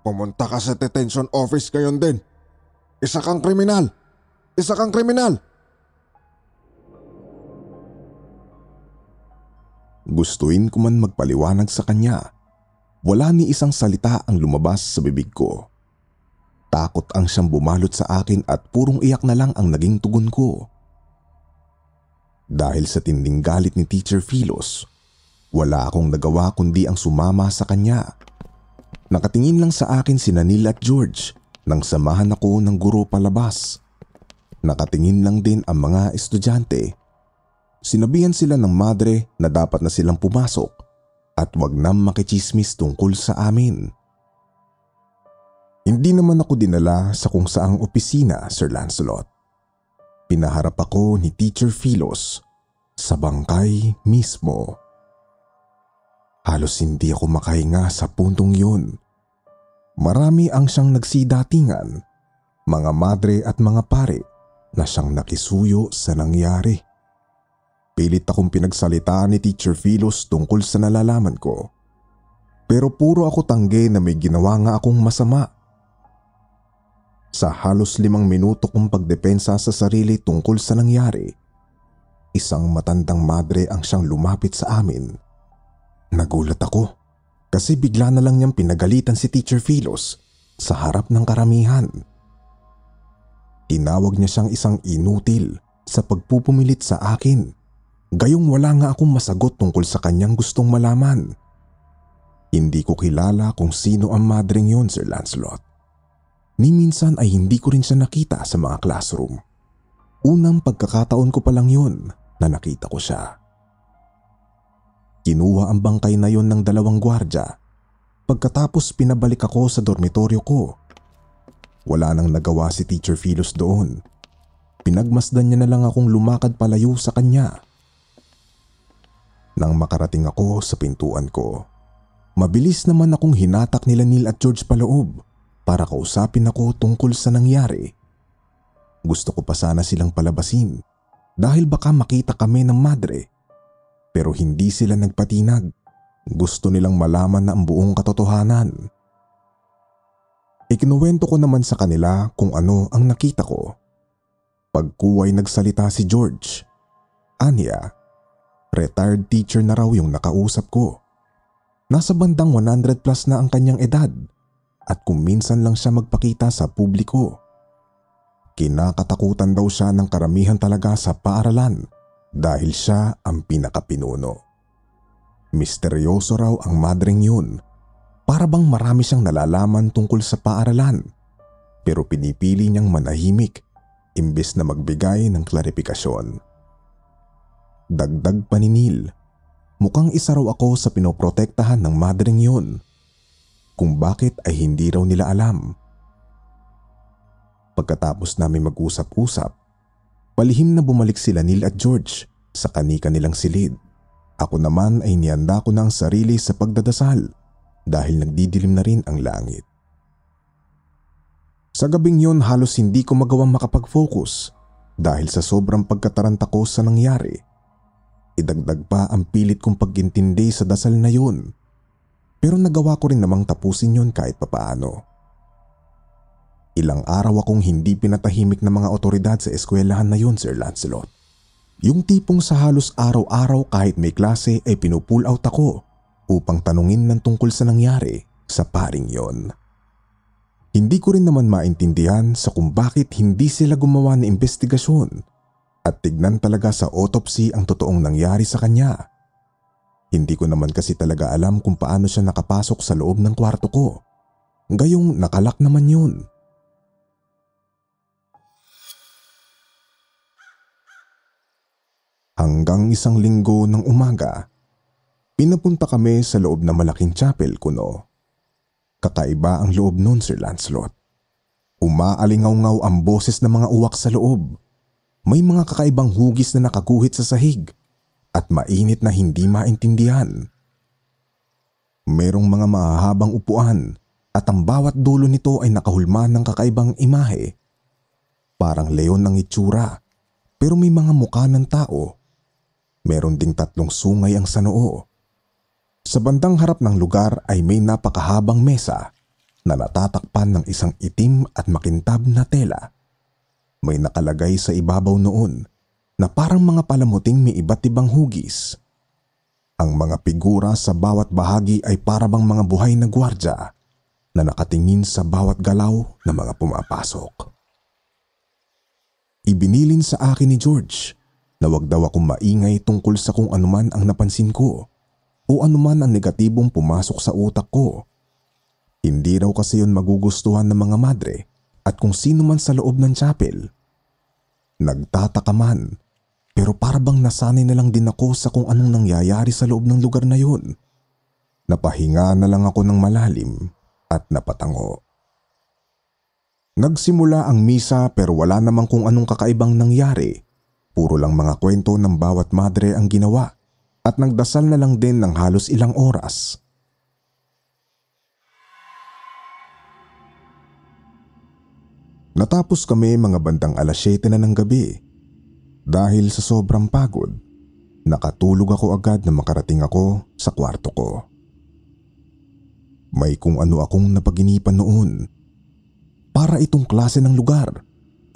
Pumunta ka sa detention office ngayon din. Isa kang kriminal! Isa kang kriminal! Gustuin ko man magpaliwanag sa kanya. Wala ni isang salita ang lumabas sa bibig ko. Takot ang siyang bumalot sa akin at purong iyak na lang ang naging tugon ko. Dahil sa tinding galit ni Teacher Philos, wala akong nagawa kundi ang sumama sa kanya Nakatingin lang sa akin si Nanil at George nang samahan ako ng guro palabas. Nakatingin lang din ang mga estudyante. Sinabihan sila ng madre na dapat na silang pumasok at wag nang makichismis tungkol sa amin. Hindi naman ako dinala sa kung saang opisina, Sir Lancelot. Pinaharap ako ni Teacher Philos sa bangkay mismo. Halos hindi ako makahinga sa puntong yun. Marami ang siyang nagsidatingan, mga madre at mga pare na siyang nakisuyo sa nangyari. Pilit akong pinagsalitaan ni Teacher Philos tungkol sa nalalaman ko. Pero puro ako tangge na may ginawa nga akong masama. Sa halos limang minuto kong pagdepensa sa sarili tungkol sa nangyari, isang matandang madre ang siyang lumapit sa amin Nagulat ako kasi bigla na lang niyang pinagalitan si Teacher Philos sa harap ng karamihan. Tinawag niya siyang isang inutil sa pagpupumilit sa akin. Gayong wala nga akong masagot tungkol sa kanyang gustong malaman. Hindi ko kilala kung sino ang madring yon, Sir Lancelot. Ni minsan ay hindi ko rin siya nakita sa mga classroom. Unang pagkakataon ko pa lang yon na nakita ko siya. Kinuha ang bangkay na yon ng dalawang gwardya. Pagkatapos pinabalik ako sa dormitoryo ko. Wala nang nagawa si Teacher Philos doon. Pinagmasdan niya na lang akong lumakad palayo sa kanya. Nang makarating ako sa pintuan ko, mabilis naman akong hinatak nila Neil at George paloob para kausapin ako tungkol sa nangyari. Gusto ko pa sana silang palabasin dahil baka makita kami ng madre pero hindi sila nagpatinag. Gusto nilang malaman na ang buong katotohanan. Ikinuwento ko naman sa kanila kung ano ang nakita ko. Pagkuway nagsalita si George. Anya, retired teacher na raw yung nakausap ko. Nasa bandang 100 plus na ang kanyang edad at kung minsan lang siya magpakita sa publiko. Kinakatakutan daw siya ng karamihan talaga sa paaralan dahil siya ang pinakapinuno. Misteryoso raw ang madring yun. Para bang marami siyang nalalaman tungkol sa paaralan. Pero pinipili niyang manahimik imbes na magbigay ng klarifikasyon. Dagdag pa ni Neil, mukhang isa raw ako sa pinoprotektahan ng madring yun. Kung bakit ay hindi raw nila alam. Pagkatapos namin mag-usap-usap, Palihim na bumalik sila Neil at George sa kanika nilang silid. Ako naman ay nianda ko na ang sarili sa pagdadasal dahil nagdidilim na rin ang langit. Sa gabing yon halos hindi ko magawang makapag-focus dahil sa sobrang pagkataranta ko sa nangyari. Idagdag pa ang pilit kong pagintindi sa dasal na yon. Pero nagawa ko rin namang tapusin yon kahit papaano. Ilang araw akong hindi pinatahimik ng mga otoridad sa eskwelahan na yon, Sir Lancelot. Yung tipong sa halos araw-araw kahit may klase ay pinupull out ako upang tanungin ng tungkol sa nangyari sa paring yon. Hindi ko rin naman maintindihan sa kung bakit hindi sila gumawa ng investigasyon at tignan talaga sa autopsy ang totoong nangyari sa kanya. Hindi ko naman kasi talaga alam kung paano siya nakapasok sa loob ng kwarto ko. Gayong nakalak naman yun. Hanggang isang linggo ng umaga, pinapunta kami sa loob ng malaking chapel kuno. Kakaiba ang loob noon Sir Lancelot. Umaalingaw-ngaw ang boses ng mga uwak sa loob. May mga kakaibang hugis na nakaguhit sa sahig at mainit na hindi maintindihan. Merong mga mahahabang upuan at ang bawat dulo nito ay nakahulma ng kakaibang imahe. Parang leon ang itsura pero may mga mukha ng tao Meron ding tatlong sungay ang sanoo. Sa bandang harap ng lugar ay may napakahabang mesa na natatakpan ng isang itim at makintab na tela. May nakalagay sa ibabaw noon na parang mga palamuting may iba't ibang hugis. Ang mga figura sa bawat bahagi ay parabang mga buhay na gwardya na nakatingin sa bawat galaw ng mga pumapasok. Ibinilin sa akin ni George na wag daw akong maingay tungkol sa kung anuman ang napansin ko o anuman ang negatibong pumasok sa utak ko. Hindi raw kasi yon magugustuhan ng mga madre at kung sino man sa loob ng chapel. Nagtataka man pero parabang nasanay na lang din ako sa kung anong nangyayari sa loob ng lugar na yon. Napahinga na lang ako ng malalim at napatango. Nagsimula ang misa pero wala namang kung anong kakaibang nangyari Puro lang mga kwento ng bawat madre ang ginawa at nagdasal na lang din ng halos ilang oras. Natapos kami mga bandang alas 7 na ng gabi. Dahil sa sobrang pagod, nakatulog ako agad na makarating ako sa kwarto ko. May kung ano akong napaginipan noon. Para itong klase ng lugar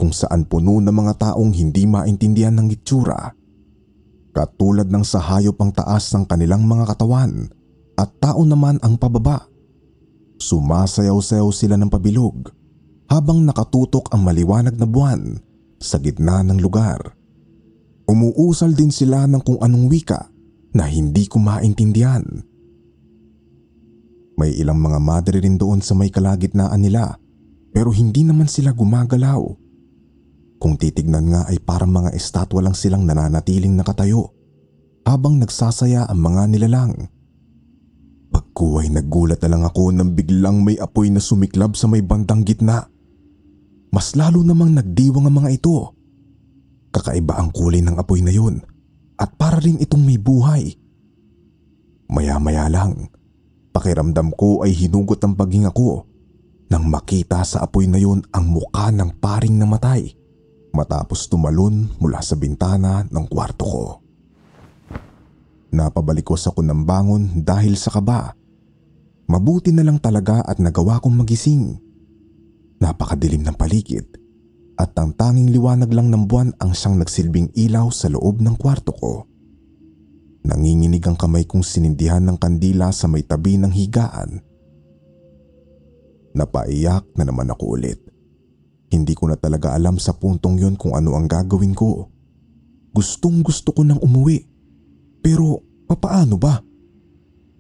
kung saan puno ng mga taong hindi maintindihan ng itsura. Katulad ng sa hayop ang taas ng kanilang mga katawan at tao naman ang pababa. Sumasayaw-sayaw sila ng pabilog habang nakatutok ang maliwanag na buwan sa gitna ng lugar. Umuusal din sila ng kung anong wika na hindi ko maintindihan. May ilang mga madre rin doon sa may kalagitnaan nila pero hindi naman sila gumagalaw kung titignan nga ay parang mga estatwa lang silang nananatiling nakatayo habang nagsasaya ang mga nilalang. Pagko ay na lang ako nang biglang may apoy na sumiklab sa may bandang gitna. Mas lalo namang nagdiwang ang mga ito. Kakaiba ang kulay ng apoy na yun at para rin itong may buhay. Maya-maya lang, pakiramdam ko ay hinugot ang paghinga ko nang makita sa apoy na yun ang muka ng paring namatay matapos tumalon mula sa bintana ng kwarto ko. Napabalikos ako ng bangon dahil sa kaba. Mabuti na lang talaga at nagawa kong magising. Napakadilim ng paligid at ang tanging liwanag lang ng buwan ang siyang nagsilbing ilaw sa loob ng kwarto ko. Nanginginig ang kamay kong sinindihan ng kandila sa may tabi ng higaan. Napaiyak na naman ako ulit hindi ko na talaga alam sa puntong yon kung ano ang gagawin ko. Gustong gusto ko nang umuwi. Pero papaano ba?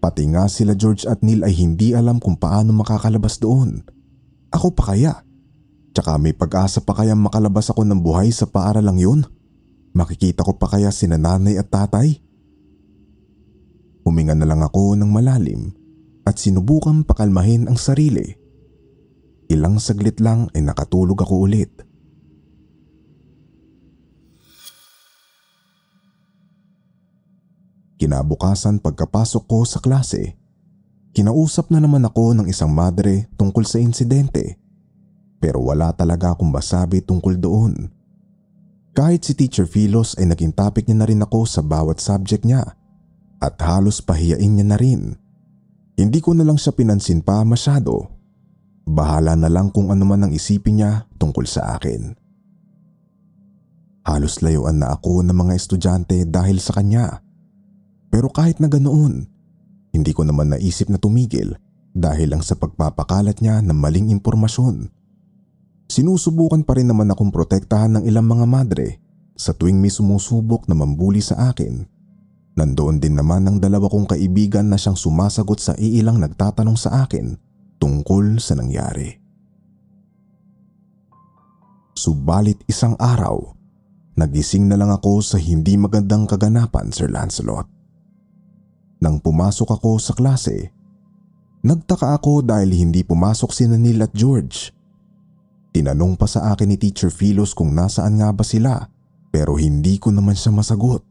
Pati nga sila George at Neil ay hindi alam kung paano makakalabas doon. Ako pa kaya? Tsaka may pag-asa pa kaya makalabas ako ng buhay sa paaralang yun? Makikita ko pa kaya sina nanay at tatay? Huminga na lang ako ng malalim at sinubukan pakalmahin ang sarili Ilang saglit lang ay nakatulog ako ulit. Kinabukasan pagkapasok ko sa klase, kinausap na naman ako ng isang madre tungkol sa insidente pero wala talaga akong masabi tungkol doon. Kahit si Teacher Philos ay naging topic niya na rin ako sa bawat subject niya at halos pahiyain niya na rin. Hindi ko na lang siya pinansin pa masyado Bahala na lang kung ano man ang isipin niya tungkol sa akin. Halos layuan na ako ng mga estudyante dahil sa kanya. Pero kahit na ganoon, hindi ko naman naisip na tumigil dahil lang sa pagpapakalat niya ng maling impormasyon. Sinusubukan pa rin naman akong protektahan ng ilang mga madre sa tuwing may sumusubok na mambuli sa akin. Nandoon din naman ang dalawa kong kaibigan na siyang sumasagot sa iilang nagtatanong sa akin tungkol sa nangyari. Subalit isang araw, nagising na lang ako sa hindi magandang kaganapan Sir Lancelot. Nang pumasok ako sa klase, nagtaka ako dahil hindi pumasok si Nanil at George. Tinanong pa sa akin ni Teacher Philos kung nasaan nga ba sila pero hindi ko naman siya masagot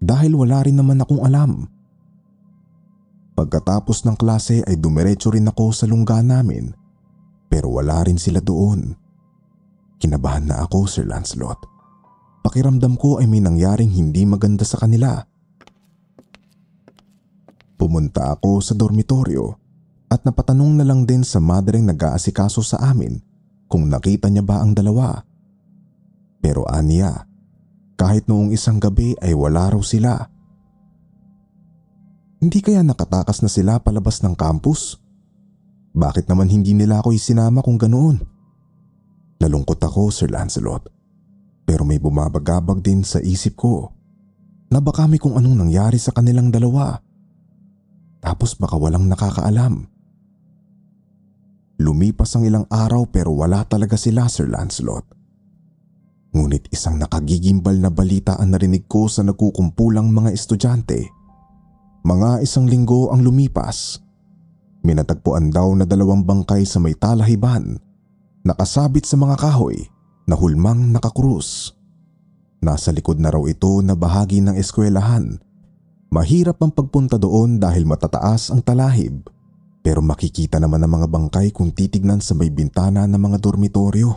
dahil wala rin naman akong alam. Pagkatapos ng klase ay dumiretso rin ako sa lungga namin pero wala rin sila doon. Kinabahan na ako Sir Lancelot. Pakiramdam ko ay may nangyaring hindi maganda sa kanila. Pumunta ako sa dormitoryo at napatanong na lang din sa madreng nag-aasikaso sa amin kung nakita niya ba ang dalawa. Pero aniya, kahit noong isang gabi ay wala raw sila hindi kaya nakatakas na sila palabas ng campus? Bakit naman hindi nila ako isinama kung ganoon? Nalungkot ako, Sir Lancelot. Pero may bumabagabag din sa isip ko na baka may kung anong nangyari sa kanilang dalawa. Tapos baka walang nakakaalam. Lumipas ang ilang araw pero wala talaga sila, Sir Lancelot. Ngunit isang nakagigimbal na balita ang narinig ko sa nagkukumpulang mga estudyante mga isang linggo ang lumipas. Minatagpuan daw na dalawang bangkay sa may talahiban, nakasabit sa mga kahoy na hulmang nakakrus. Nasa likod na raw ito na bahagi ng eskwelahan. Mahirap ang pagpunta doon dahil matataas ang talahib. Pero makikita naman ang mga bangkay kung titignan sa may bintana ng mga dormitoryo.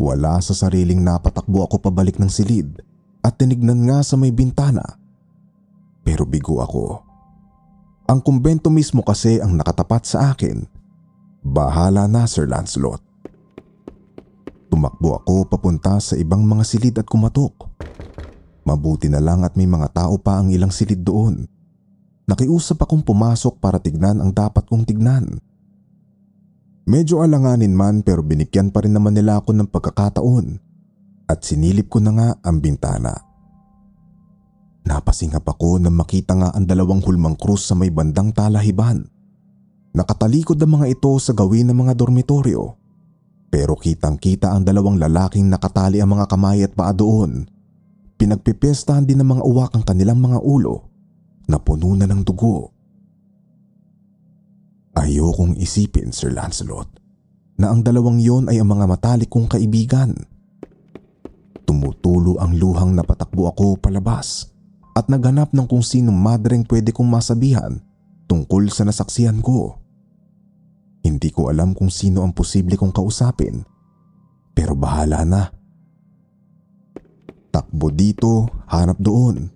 Wala sa sariling napatakbo ako pabalik ng silid at tinignan nga sa may bintana pero bigo ako. Ang kumbento mismo kasi ang nakatapat sa akin. Bahala na Sir Lancelot. Tumakbo ako papunta sa ibang mga silid at kumatok. Mabuti na lang at may mga tao pa ang ilang silid doon. Nakiusap akong pumasok para tignan ang dapat kong tignan. Medyo alanganin man pero binigyan pa rin naman nila ako ng pagkakataon at sinilip ko na nga ang bintana. Napasingap ako nang makita nga ang dalawang hulmang krus sa may bandang talahiban. Nakatalikod ang mga ito sa gawin ng mga dormitoryo. Pero kitang kita ang dalawang lalaking nakatali ang mga kamay at paa doon. Pinagpipestahan din ng mga uwak ang kanilang mga ulo na puno na ng dugo. Ayokong isipin, Sir Lancelot, na ang dalawang yon ay ang mga matalik kong kaibigan. Tumutulo ang luhang napatakbo ako palabas at naghanap ng kung sino madreng pwede kong masabihan tungkol sa nasaksihan ko. Hindi ko alam kung sino ang posible kong kausapin pero bahala na. Takbo dito, hanap doon.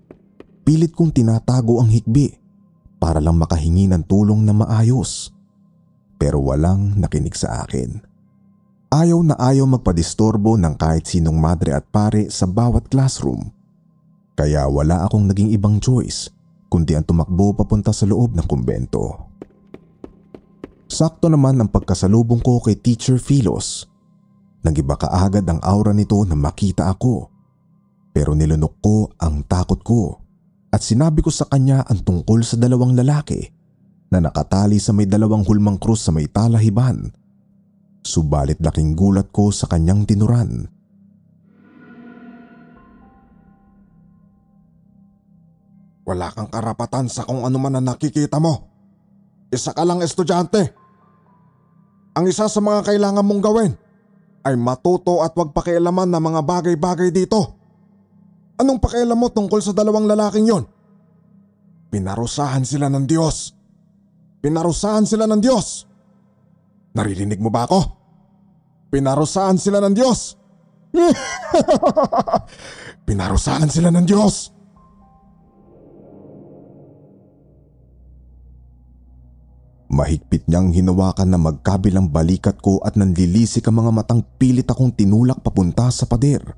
Pilit kong tinatago ang hikbi para lang makahingi ng tulong na maayos. Pero walang nakinig sa akin. Ayaw na ayaw magpadistorbo ng kahit sinong madre at pare sa bawat classroom kaya wala akong naging ibang choice kundi ang tumakbo papunta sa loob ng kumbento. Sakto naman ang pagkasalubong ko kay Teacher Philos. Nagiba kaagad ang aura nito na makita ako. Pero nilunok ko ang takot ko at sinabi ko sa kanya ang tungkol sa dalawang lalaki na nakatali sa may dalawang hulmang krus sa may talahiban. Subalit laking gulat ko sa kanyang tinuran Wala kang karapatan sa kung ano man na nakikita mo. Isa ka lang estudyante. Ang isa sa mga kailangan mong gawin ay matuto at wag pakialaman ng mga bagay-bagay dito. Anong pakialam mo tungkol sa dalawang lalaking yon? Pinarusahan sila ng Diyos. Pinarusahan sila ng Diyos. Naririnig mo ba ako? Pinarusahan sila ng Diyos. [LAUGHS] Pinarusahan sila ng Diyos. Mahigpit niyang hinawakan na magkabilang balikat ko at nanlilisik ang mga matang pilit akong tinulak papunta sa pader.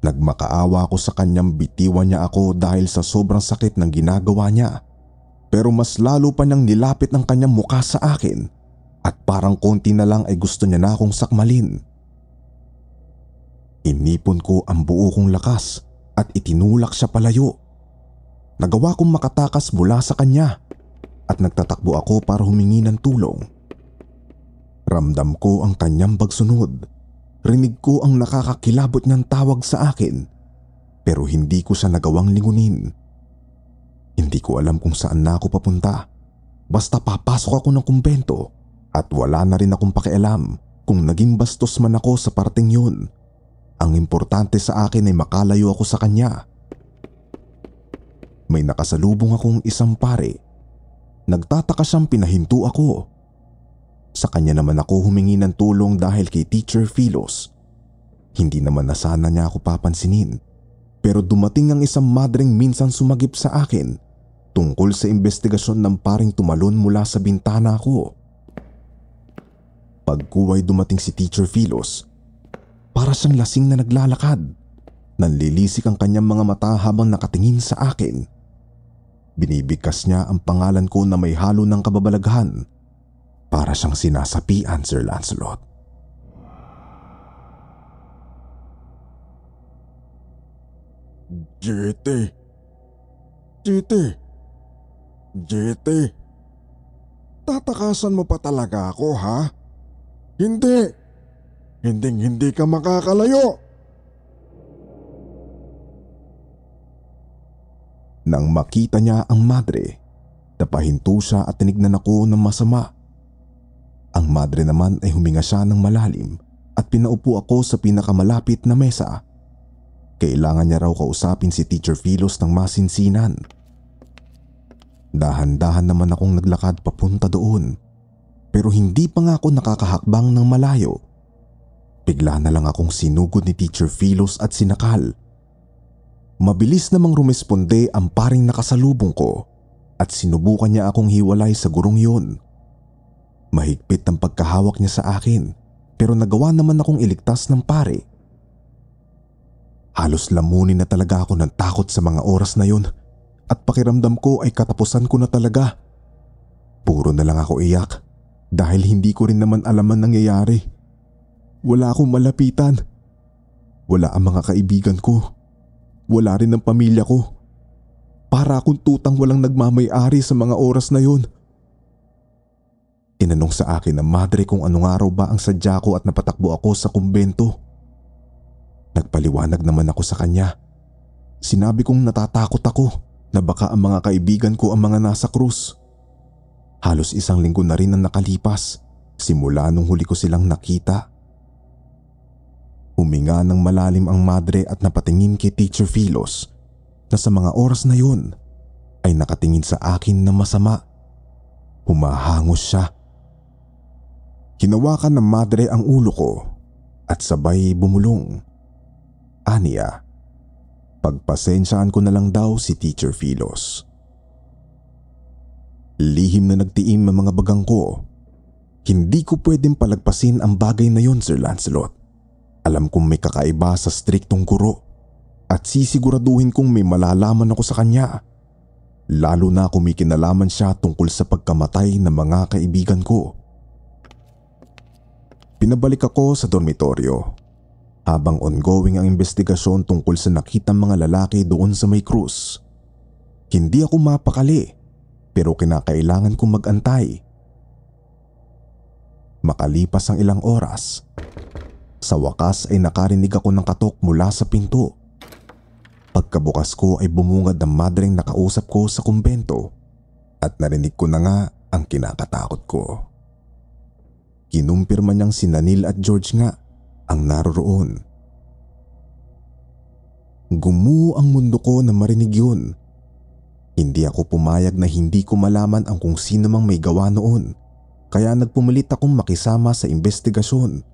Nagmakaawa ako sa kanyang bitiwan niya ako dahil sa sobrang sakit ng ginagawa niya. Pero mas lalo pa niyang nilapit ang kanyang mukha sa akin at parang konti na lang ay gusto niya na akong sakmalin. Inipon ko ang buo kong lakas at itinulak siya palayo. Nagawa kong makatakas mula sa kanya at nagtatakbo ako para humingi ng tulong. Ramdam ko ang kanyang pagsunod. Rinig ko ang nakakakilabot niyang tawag sa akin pero hindi ko siya nagawang lingunin. Hindi ko alam kung saan na ako papunta. Basta papasok ako ng kumbento at wala na rin akong pakialam kung naging bastos man ako sa parting yun. Ang importante sa akin ay makalayo ako sa kanya. May nakasalubong akong isang pare Nagtatakas ang pinahinto ako. Sa kanya naman ako humingi ng tulong dahil kay Teacher Philos. Hindi naman nasana niya ako papansinin. Pero dumating ang isang madreng minsan sumagip sa akin tungkol sa investigasyon ng paring tumalon mula sa bintana ko. Pagkuway dumating si Teacher Philos, para siyang lasing na naglalakad. Nanlilisik ang kanyang mga mata habang nakatingin sa akin. Binibigkas niya ang pangalan ko na may halo ng kababalaghan para siyang sinasapian Sir Lancelot. JT! JT! JT! Tatakasan mo pa talaga ako ha? Hindi! Hinding hindi ka makakalayo! Nang makita niya ang madre, napahinto siya at tinignan ako ng masama. Ang madre naman ay huminga siya ng malalim at pinaupo ako sa pinakamalapit na mesa. Kailangan niya raw kausapin si Teacher Philos ng masinsinan. Dahan-dahan naman akong naglakad papunta doon pero hindi pa nga ako nakakahakbang ng malayo. Bigla na lang akong sinugod ni Teacher Philos at sinakal Mabilis namang rumesponde ang paring nakasalubong ko at sinubukan niya akong hiwalay sa gurong yun. Mahigpit ang pagkahawak niya sa akin pero nagawa naman akong iligtas ng pare. Halos lamunin na talaga ako ng takot sa mga oras na yun at pakiramdam ko ay katapusan ko na talaga. Puro na lang ako iyak dahil hindi ko rin naman alam ang nangyayari. Wala akong malapitan. Wala ang mga kaibigan ko. Wala rin ang pamilya ko. Para akong tutang walang nagmamayari sa mga oras na yon. Tinanong sa akin ng madre kung anong araw ba ang sadya ko at napatakbo ako sa kumbento. Nagpaliwanag naman ako sa kanya. Sinabi kong natatakot ako na baka ang mga kaibigan ko ang mga nasa krus. Halos isang linggo na rin ang nakalipas simula nung huli ko silang nakita Huminga ng malalim ang madre at napatingin kay Teacher Philos na sa mga oras na yun ay nakatingin sa akin na masama. Humahangos siya. Hinawakan ng madre ang ulo ko at sabay bumulong. Aniya, pagpasensyaan ko na lang daw si Teacher Philos. Lihim na nagtiim ang mga bagang ko. Hindi ko pwedeng palagpasin ang bagay na yon Sir Lancelot. Alam kong may kakaiba sa striktong guro at sisiguraduhin kong may malalaman ako sa kanya. Lalo na kung may kinalaman siya tungkol sa pagkamatay ng mga kaibigan ko. Pinabalik ako sa dormitoryo habang ongoing ang investigasyon tungkol sa nakitang mga lalaki doon sa may krus. Hindi ako mapakali pero kinakailangan kong magantay. Makalipas ang ilang oras, sa wakas ay nakarinig ako ng katok mula sa pinto. Pagkabukas ko ay bumungad ang madreng nakausap ko sa kumbento at narinig ko na nga ang kinakatakot ko. Kinumpirma niyang si Nanil at George nga ang naroroon. Gumuo ang mundo ko na marinig yun. Hindi ako pumayag na hindi ko malaman ang kung sino mang may gawa noon. Kaya nagpumilit akong makisama sa investigasyon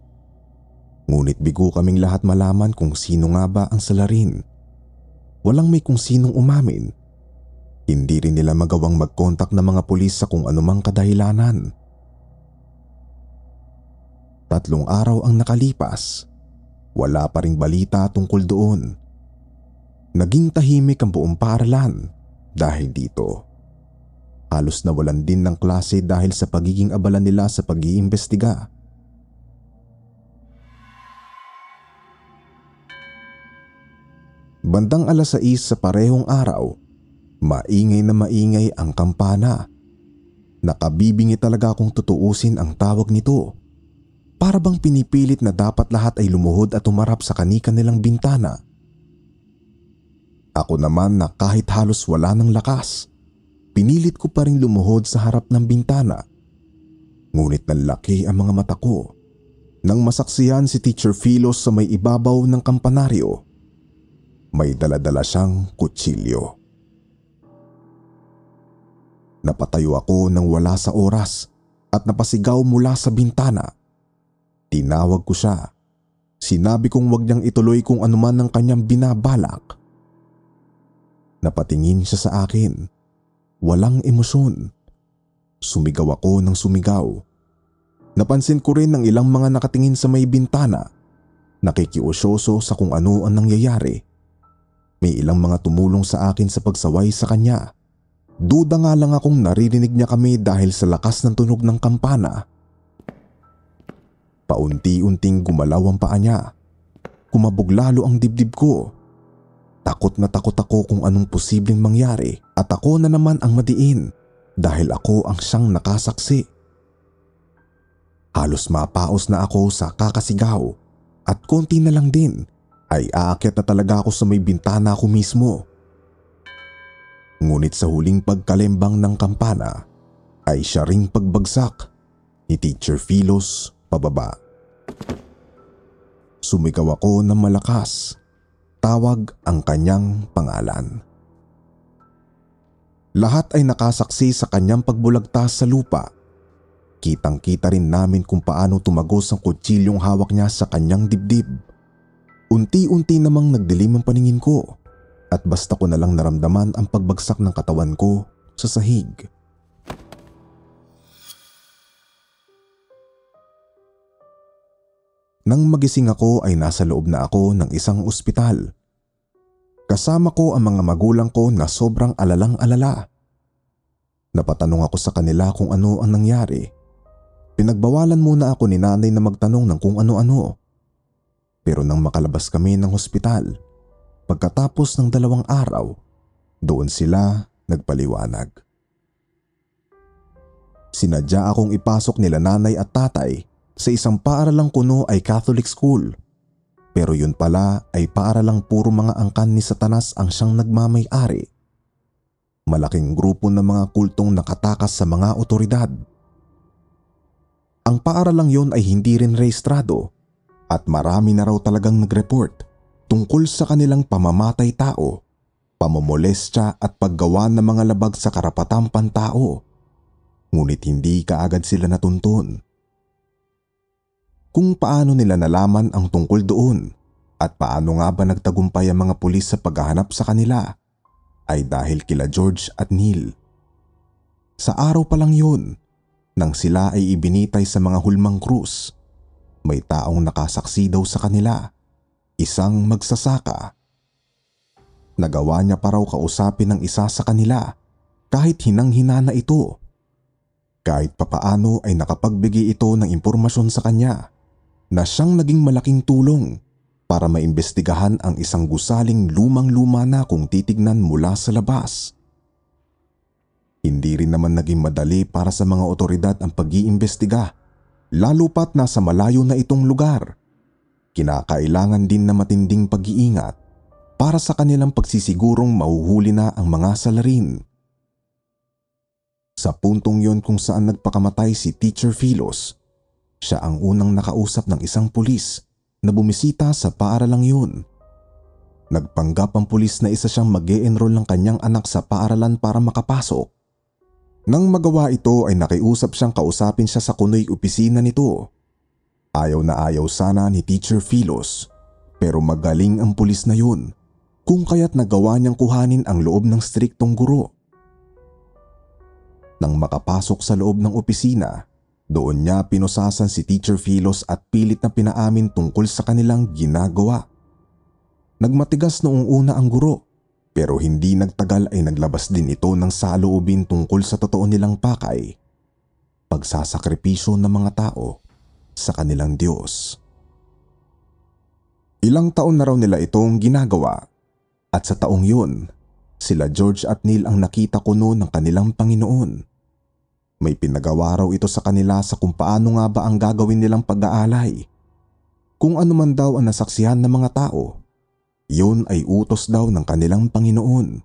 Ngunit bigo kaming lahat malaman kung sino nga ba ang salarin. Walang may kung sinong umamin. Hindi rin nila magawang mag-contact ng mga pulis sa kung anumang kadahilanan. Tatlong araw ang nakalipas. Wala pa ring balita tungkol doon. Naging tahimik ang buong paaralan dahil dito. Halos nawalan din ng klase dahil sa pagiging abala nila sa pag-iimbestiga Bandang alas 6 sa parehong araw, maingay na maingay ang kampana. Nakabibingi talaga kung tutuusin ang tawag nito. Para bang pinipilit na dapat lahat ay lumuhod at umarap sa kanika nilang bintana. Ako naman na kahit halos wala ng lakas, pinilit ko pa rin lumuhod sa harap ng bintana. Ngunit nanlaki ang mga mata ko nang masaksiyan si Teacher Philos sa may ibabaw ng kampanaryo. May daladala siyang kutsilyo. Napatayo ako nang wala sa oras at napasigaw mula sa bintana. Tinawag ko siya. Sinabi kong wag niyang ituloy kung anuman ang kanyang binabalak. Napatingin siya sa akin. Walang emosyon. Sumigaw ako ng sumigaw. Napansin ko rin ang ilang mga nakatingin sa may bintana. Nakikiusyoso sa kung ano ang nangyayari. May ilang mga tumulong sa akin sa pagsaway sa kanya. Duda nga lang akong naririnig niya kami dahil sa lakas ng tunog ng kampana. Paunti-unting gumalaw ang paa niya. Kumabog lalo ang dibdib ko. Takot na takot ako kung anong posibleng mangyari at ako na naman ang madiin dahil ako ang siyang nakasaksi. Halos mapaos na ako sa kakasigaw at konti na lang din ay aakyat na talaga ako sa may bintana ko mismo. Ngunit sa huling pagkalembang ng kampana ay siya ring pagbagsak ni Teacher Philos pababa. Sumigaw ako ng malakas. Tawag ang kanyang pangalan. Lahat ay nakasaksi sa kanyang pagbulagtas sa lupa. Kitang-kita rin namin kung paano tumagos ang kutsilyong hawak niya sa kanyang dibdib. Unti-unti namang nagdilim ang paningin ko at basta ko nalang naramdaman ang pagbagsak ng katawan ko sa sahig. Nang magising ako ay nasa loob na ako ng isang ospital. Kasama ko ang mga magulang ko na sobrang alalang-alala. Napatanong ako sa kanila kung ano ang nangyari. Pinagbawalan muna ako ni nanay na magtanong ng kung ano-ano. Pero nang makalabas kami ng hospital, pagkatapos ng dalawang araw, doon sila nagpaliwanag. Sinadya akong ipasok nila nanay at tatay sa isang paaralang kuno ay Catholic school. Pero yun pala ay paaralang puro mga angkan ni Satanas ang siyang nagmamay-ari. Malaking grupo ng mga kultong nakatakas sa mga otoridad. Ang paaralang yon ay hindi rin rehistrado at marami na raw talagang nag-report tungkol sa kanilang pamamatay tao, pamomolestya at paggawa ng mga labag sa karapatang pantao. Ngunit hindi kaagad sila natuntun. Kung paano nila nalaman ang tungkol doon at paano nga ba nagtagumpay ang mga pulis sa paghahanap sa kanila ay dahil kila George at Neil. Sa araw pa lang yun, nang sila ay ibinitay sa mga hulmang krus may taong nakasaksi daw sa kanila, isang magsasaka. Nagawa niya pa raw kausapin ng isa sa kanila kahit hinang-hina na ito. Kahit papaano ay nakapagbigay ito ng impormasyon sa kanya na siyang naging malaking tulong para maimbestigahan ang isang gusaling lumang-luma na kung titignan mula sa labas. Hindi rin naman naging madali para sa mga otoridad ang pag-iimbestiga lalo pat nasa malayo na itong lugar. Kinakailangan din na matinding pag-iingat para sa kanilang pagsisigurong mahuhuli na ang mga salarin. Sa puntong yon kung saan nagpakamatay si Teacher Philos, siya ang unang nakausap ng isang pulis na bumisita sa paaralang yun. Nagpanggap ang pulis na isa siyang mag enroll ng kanyang anak sa paaralan para makapasok nang magawa ito ay nakiusap siyang kausapin siya sa kunoy opisina nito. Ayaw na ayaw sana ni Teacher Filos pero magaling ang pulis na yun kung kaya't nagawa niyang kuhanin ang loob ng striktong guro. Nang makapasok sa loob ng opisina, doon niya pinusasan si Teacher Filos at pilit na pinaamin tungkol sa kanilang ginagawa. Nagmatigas noong una ang guro pero hindi nagtagal ay naglabas din ito ng saloobin tungkol sa totoo nilang pakay. Pagsasakripisyo ng mga tao sa kanilang Diyos. Ilang taon na raw nila itong ginagawa at sa taong yun, sila George at Neil ang nakita ko noon ng kanilang Panginoon. May pinagawa raw ito sa kanila sa kung paano nga ba ang gagawin nilang pag-aalay. Kung ano man daw ang nasaksihan ng mga tao yun ay utos daw ng kanilang Panginoon.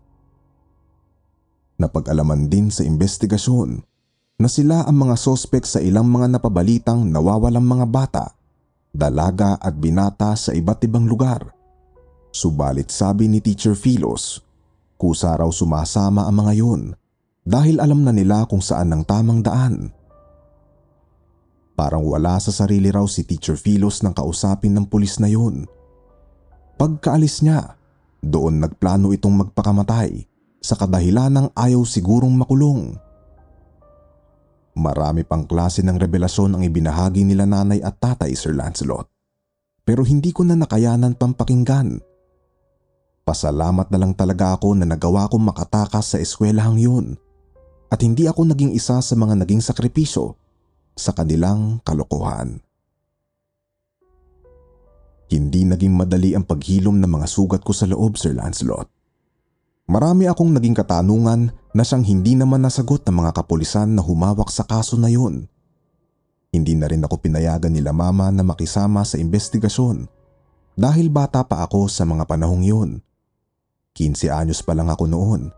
Napag-alaman din sa investigasyon na sila ang mga sospek sa ilang mga napabalitang nawawalang mga bata, dalaga at binata sa iba't ibang lugar. Subalit sabi ni Teacher Philos, kusa raw sumasama ang mga yun dahil alam na nila kung saan ang tamang daan. Parang wala sa sarili raw si Teacher Philos nang kausapin ng pulis na yun Pagkaalis niya, doon nagplano itong magpakamatay sa kadahilanang ayaw sigurong makulong. Marami pang klase ng revelasyon ang ibinahagi nila nanay at tatay Sir Lancelot. Pero hindi ko na nakayanan pampakinggan. Pasalamat na lang talaga ako na nagawa kong makatakas sa eskwelahang yun at hindi ako naging isa sa mga naging sakripisyo sa kanilang kalokohan. Hindi naging madali ang paghilom ng mga sugat ko sa loob, Sir Lancelot. Marami akong naging katanungan na siyang hindi naman nasagot ng mga kapulisan na humawak sa kaso na yon. Hindi na rin ako pinayagan nila mama na makisama sa investigasyon dahil bata pa ako sa mga panahong yun. 15 anyos pa lang ako noon.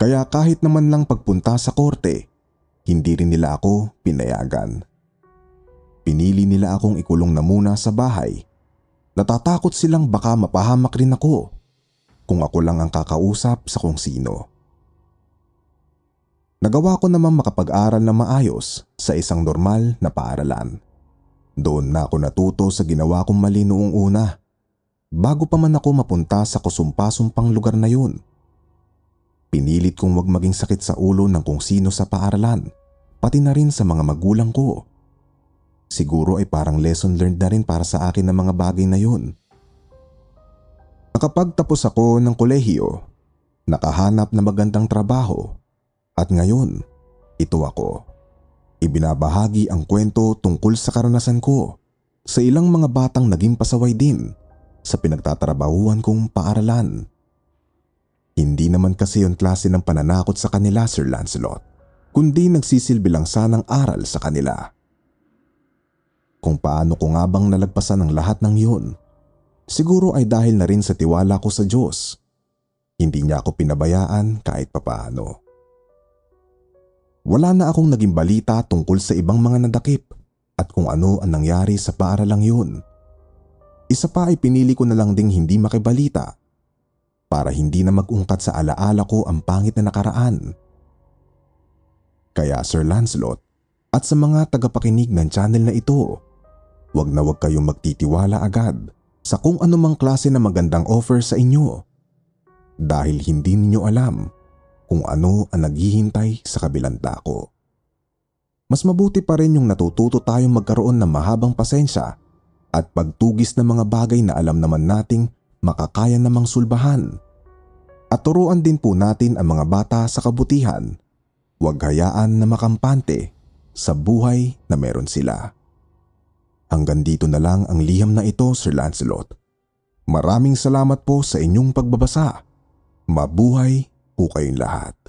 Kaya kahit naman lang pagpunta sa korte, hindi rin nila ako pinayagan. Pinili nila akong ikulong na muna sa bahay Natatakot silang baka mapahamak rin ako kung ako lang ang kakausap sa kung sino. Nagawa ko naman makapag-aral na maayos sa isang normal na paaralan. Doon na ako natuto sa ginawa kong mali noong una bago pa man ako mapunta sa kusumpasumpang lugar na yun. Pinilit kong wag maging sakit sa ulo ng kung sino sa paaralan, pati na rin sa mga magulang ko. Siguro ay parang lesson learned na rin para sa akin ng mga bagay na yun. Nakapagtapos ako ng kolehiyo, nakahanap ng magandang trabaho, at ngayon, ito ako. Ibinabahagi ang kwento tungkol sa karanasan ko sa ilang mga batang naging pasaway din sa pinagtatrabahuan kong paaralan. Hindi naman kasi yung klase ng pananakot sa kanila Sir Lancelot, kundi nagsisilbi lang sanang aral sa kanila. Kung paano ko nga bang nalagpasan ang lahat ng yun. Siguro ay dahil na rin sa tiwala ko sa Diyos. Hindi niya ako pinabayaan kahit papaano. Wala na akong naging balita tungkol sa ibang mga nadakip at kung ano ang nangyari sa para lang yun. Isa pa ay pinili ko na lang ding hindi makibalita para hindi na magungkat sa alaala ko ang pangit na nakaraan. Kaya Sir Lancelot at sa mga tagapakinig ng channel na ito, Huwag na huwag kayong magtitiwala agad sa kung anumang klase na magandang offer sa inyo dahil hindi niyo alam kung ano ang naghihintay sa kabilang dako. Mas mabuti pa rin yung natututo tayong magkaroon ng mahabang pasensya at pagtugis ng mga bagay na alam naman nating makakaya namang sulbahan. At turuan din po natin ang mga bata sa kabutihan. Huwag hayaan na makampante sa buhay na meron sila. Hanggang dito na lang ang liham na ito, Sir Lancelot. Maraming salamat po sa inyong pagbabasa. Mabuhay po kayong lahat.